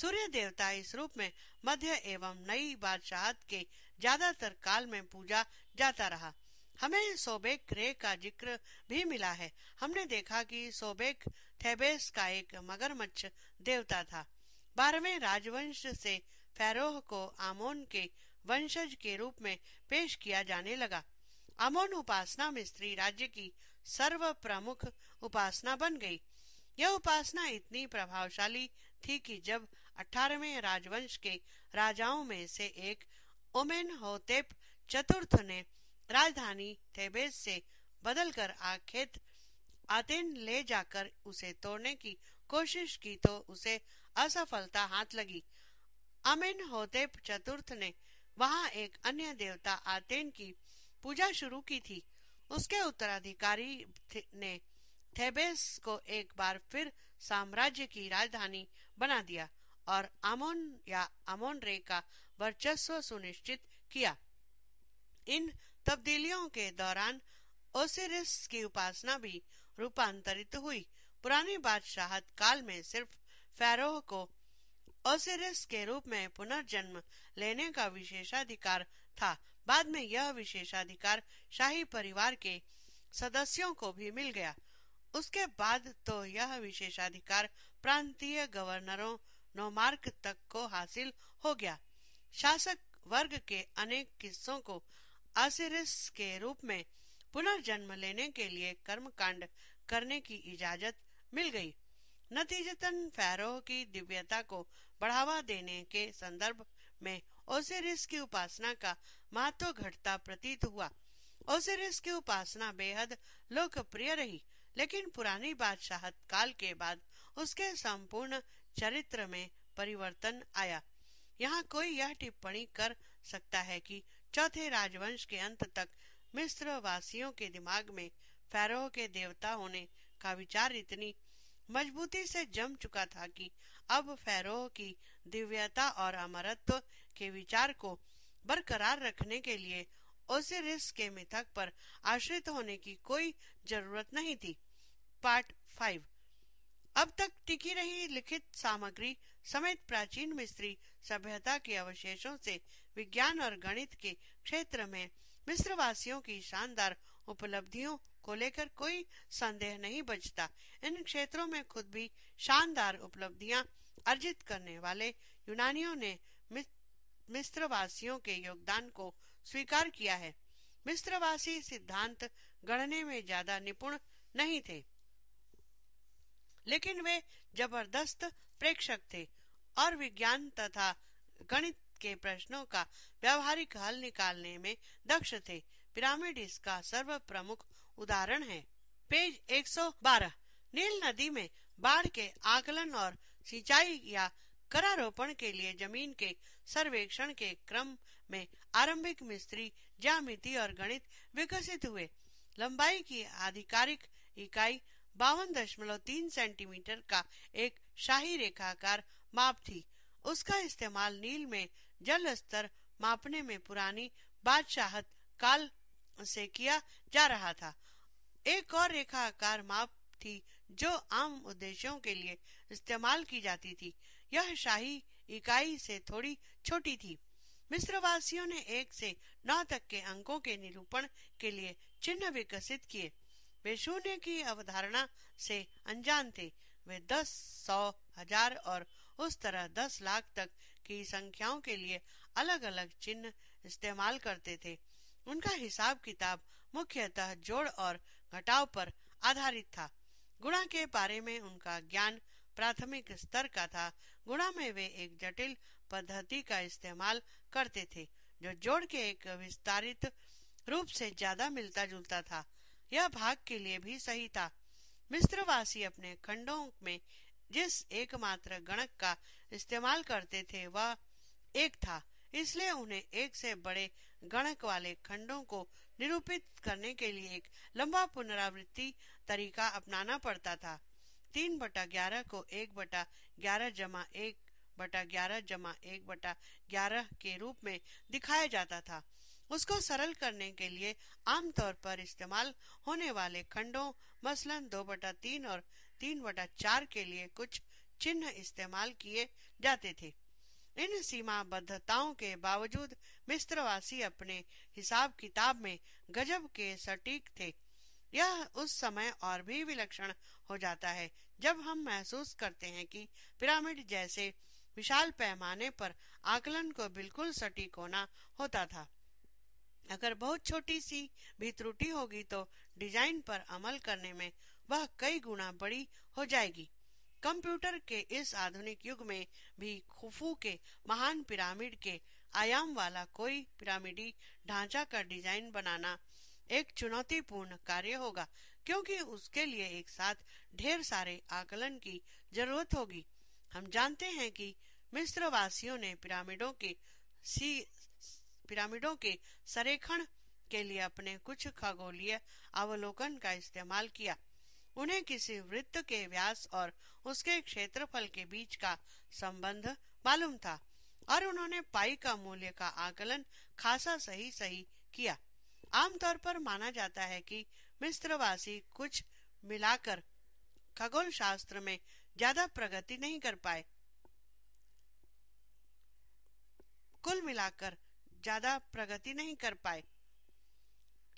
सूर्य देवता इस रूप में मध्य एवं नई बादशाहत के ज्यादातर काल में पूजा जाता रहा हमें सोबेक रे का जिक्र भी मिला है हमने देखा कि सोबेक थेबेस का एक मगरमच्छ देवता था बारहवें राजवंश से फैरोह को आमोन के वंशज के रूप में पेश किया जाने लगा आमोन उपासना में स्त्री राज्य की सर्व प्रमुख उपासना बन गई यह उपासना इतनी प्रभावशाली थी कि जब अठारहवें राजवंश के राजाओं में से एक ओमेन होतेप चतुर्थ ने राजधानी थेबेस से बदलकर आखेत आतेन ले जाकर उसे तोड़ने की कोशिश की तो उसे असफलता हाथ लगी अमेन होतेप चतुर्थ ने वहां एक अन्य देवता आतेन की पूजा शुरू की थी उसके उत्तराधिकारी ने थेबेस को एक बार फिर साम्राज्य की राजधानी बना दिया और आमोन या आमोन रे का वर्चस्व सुनिश्चित किया इन तब्दीलियों के दौरान ओसिरिस की उपासना भी रूपांतरित हुई पुरानी बादशाहत काल में सिर्फ फैरोह को ओसिरिस के रूप में पुनर्जन्म लेने का विशेषाधिकार था बाद में यह विशेषाधिकार शाही परिवार के सदस्यों को भी मिल गया उसके बाद तो यह विशेषाधिकार प्रांतीय गवर्नरों नौ मार्ग तक को हासिल हो गया शासक वर्ग के अनेक किस्सों को असिरिस के रूप में पुनर्जन्म लेने के लिए कर्मकांड करने की इजाजत मिल गई नतीजतन फैरोह की दिव्यता को बढ़ावा देने के संदर्भ में ओसेरिस की उपासना का महत्व घटता प्रतीत हुआ ओसेरिस की उपासना बेहद लोकप्रिय रही लेकिन पुरानी बादशाहत काल के बाद उसके संपूर्ण चरित्र में परिवर्तन आया यहाँ कोई यह टिप्पणी कर सकता है कि चौथे राजवंश के अंत तक मिस्र वासियों के दिमाग में फैरोह के देवता होने का विचार इतनी मजबूती से जम चुका था कि अब फैरोह की दिव्यता और अमरत्व के विचार को बरकरार रखने के लिए ओसिरिस के मिथक पर आश्रित होने की कोई जरूरत नहीं थी पार्ट फाइव अब तक टिकी रही लिखित सामग्री समेत प्राचीन मिस्री सभ्यता के अवशेषों से विज्ञान और गणित के क्षेत्र में वासियों की शानदार उपलब्धियों को लेकर कोई संदेह नहीं बचता इन क्षेत्रों में खुद भी शानदार उपलब्धियां अर्जित करने वाले यूनानियों ने वासियों के योगदान को स्वीकार किया है मिस्रवासी सिद्धांत गणने में ज्यादा निपुण नहीं थे लेकिन वे जबरदस्त प्रेक्षक थे और विज्ञान तथा गणित के प्रश्नों का व्यावहारिक हल निकालने में दक्ष थे पिरामिड इसका सर्व प्रमुख उदाहरण है पेज 112 नील नदी में बाढ़ के आकलन और सिंचाई या करारोपण के लिए जमीन के सर्वेक्षण के क्रम में आरंभिक मिस्त्री ज्यामिति और गणित विकसित हुए लंबाई की आधिकारिक इकाई बावन दशमलव तीन सेंटीमीटर का एक शाही रेखाकार माप थी उसका इस्तेमाल नील में जल स्तर मापने में पुरानी बादशाहत काल से किया जा रहा था एक और रेखाकार माप थी जो आम उद्देश्यों के लिए इस्तेमाल की जाती थी यह शाही इकाई से थोड़ी छोटी थी मिस्रवासियों ने एक से नौ तक के अंकों के निरूपण के लिए चिन्ह विकसित किए वे शून्य की अवधारणा से अनजान थे वे दस सौ हजार और उस तरह दस लाख तक की संख्याओं के लिए अलग अलग चिन्ह इस्तेमाल करते थे उनका हिसाब किताब मुख्यतः जोड़ और घटाव पर आधारित था गुणा के बारे में उनका ज्ञान प्राथमिक स्तर का था गुणा में वे एक जटिल पद्धति का इस्तेमाल करते थे जो जोड़ के एक विस्तारित रूप से ज्यादा मिलता जुलता था यह भाग के लिए भी सही था मिस्रवासी अपने खंडों में जिस एकमात्र गणक का इस्तेमाल करते थे वह एक था इसलिए उन्हें एक से बड़े गणक वाले खंडों को निरूपित करने के लिए एक लंबा पुनरावृत्ति तरीका अपनाना पड़ता था तीन बटा ग्यारह को एक बटा ग्यारह जमा एक बटा ग्यारह जमा एक बटा ग्यारह के रूप में दिखाया जाता था उसको सरल करने के लिए आमतौर पर इस्तेमाल होने वाले खंडों मसलन दो बटा तीन और तीन बटा चार के लिए कुछ चिन्ह इस्तेमाल किए जाते थे इन सीमाबद्धताओं के बावजूद मिस्रवासी अपने हिसाब किताब में गजब के सटीक थे यह उस समय और भी विलक्षण हो जाता है जब हम महसूस करते हैं कि पिरामिड जैसे विशाल पैमाने पर आकलन को बिल्कुल सटीक होना होता था अगर बहुत छोटी सी भी त्रुटि होगी तो डिजाइन पर अमल करने में वह कई गुना बड़ी हो जाएगी कंप्यूटर के इस आधुनिक युग में भी खुफू के महान पिरामिड के आयाम वाला कोई पिरामिडी ढांचा का डिजाइन बनाना एक चुनौतीपूर्ण कार्य होगा क्योंकि उसके लिए एक साथ ढेर सारे आकलन की जरूरत होगी हम जानते हैं कि मिस्र वासियों ने पिरामिडों के पिरामिडों के सरेखण के लिए अपने कुछ खगोलीय अवलोकन का इस्तेमाल किया उन्हें किसी वृत्त के व्यास और उसके क्षेत्रफल के बीच का संबंध मालूम था और उन्होंने पाई का मूल्य का आकलन खासा सही सही किया आमतौर पर माना जाता है कि मिस्रवासी कुछ मिलाकर खगोल शास्त्र में ज्यादा प्रगति नहीं कर पाए कुल मिलाकर ज्यादा प्रगति नहीं कर पाए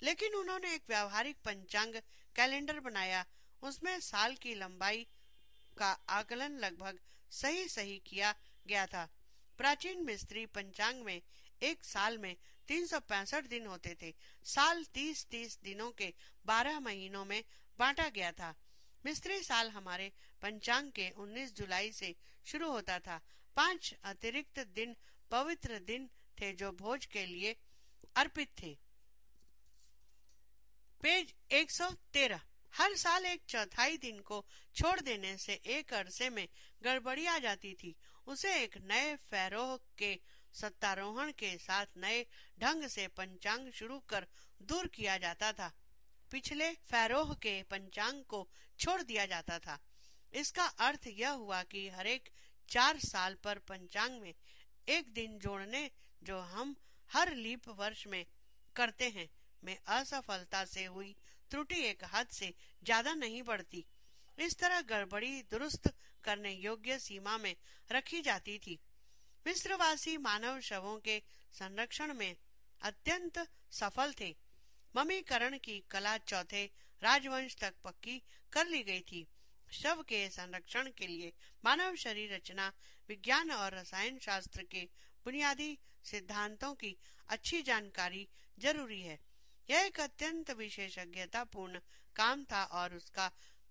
लेकिन उन्होंने एक व्यावहारिक पंचांग कैलेंडर बनाया उसमें साल की लंबाई का आकलन लगभग सही सही किया गया था प्राचीन मिस्त्री पंचांग में एक साल में तीन दिन होते थे साल 30-30 दिनों के 12 महीनों में बांटा गया था मिस्त्री साल हमारे पंचांग के 19 जुलाई से शुरू होता था पांच अतिरिक्त दिन पवित्र दिन थे जो भोज के लिए अर्पित थे पेज 113 हर साल एक चौथाई दिन को छोड़ देने से एक अरसे में गड़बड़ी आ जाती थी उसे एक नए फैरोह के सत्तारोहण के साथ नए ढंग से पंचांग शुरू कर दूर किया जाता था पिछले फैरोह के पंचांग को छोड़ दिया जाता था इसका अर्थ यह हुआ कि हरेक चार साल पर पंचांग में एक दिन जोड़ने जो हम हर लीप वर्ष में करते हैं में असफलता से हुई त्रुटि एक हद से ज्यादा नहीं बढ़ती इस तरह गड़बड़ी दुरुस्त करने योग्य सीमा में रखी जाती थी मिस्रवासी मानव शवों के संरक्षण में अत्यंत सफल थे ममीकरण की कला चौथे राजवंश तक पक्की कर ली गई थी शव के संरक्षण के लिए मानव शरीर रचना विज्ञान और रसायन शास्त्र के बुनियादी सिद्धांतों की अच्छी जानकारी जरूरी है यह एक अत्यंत विशेषज्ञता पूर्ण काम था और उसका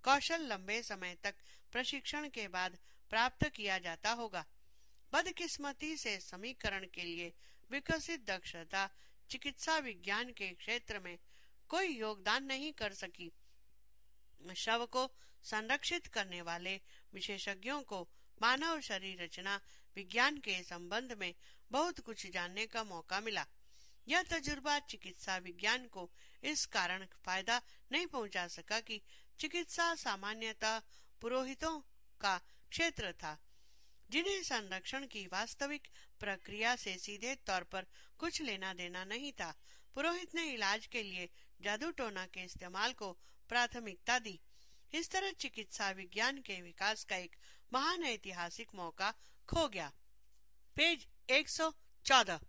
कौशल लंबे समय तक प्रशिक्षण के बाद प्राप्त किया जाता होगा बदकिस्मती से समीकरण के लिए विकसित दक्षता चिकित्सा विज्ञान के क्षेत्र में कोई योगदान नहीं कर सकी शव को संरक्षित करने वाले विशेषज्ञों को मानव शरीर रचना विज्ञान के संबंध में बहुत कुछ जानने का मौका मिला यह तजुर्बा चिकित्सा विज्ञान को इस कारण फायदा नहीं पहुंचा सका कि चिकित्सा सामान्यतः पुरोहितों का क्षेत्र था जिन्हें संरक्षण की वास्तविक प्रक्रिया से सीधे तौर पर कुछ लेना देना नहीं था पुरोहित ने इलाज के लिए जादू टोना के इस्तेमाल को प्राथमिकता दी इस तरह चिकित्सा विज्ञान के विकास का एक महान ऐतिहासिक मौका खो गया पेज exo chada.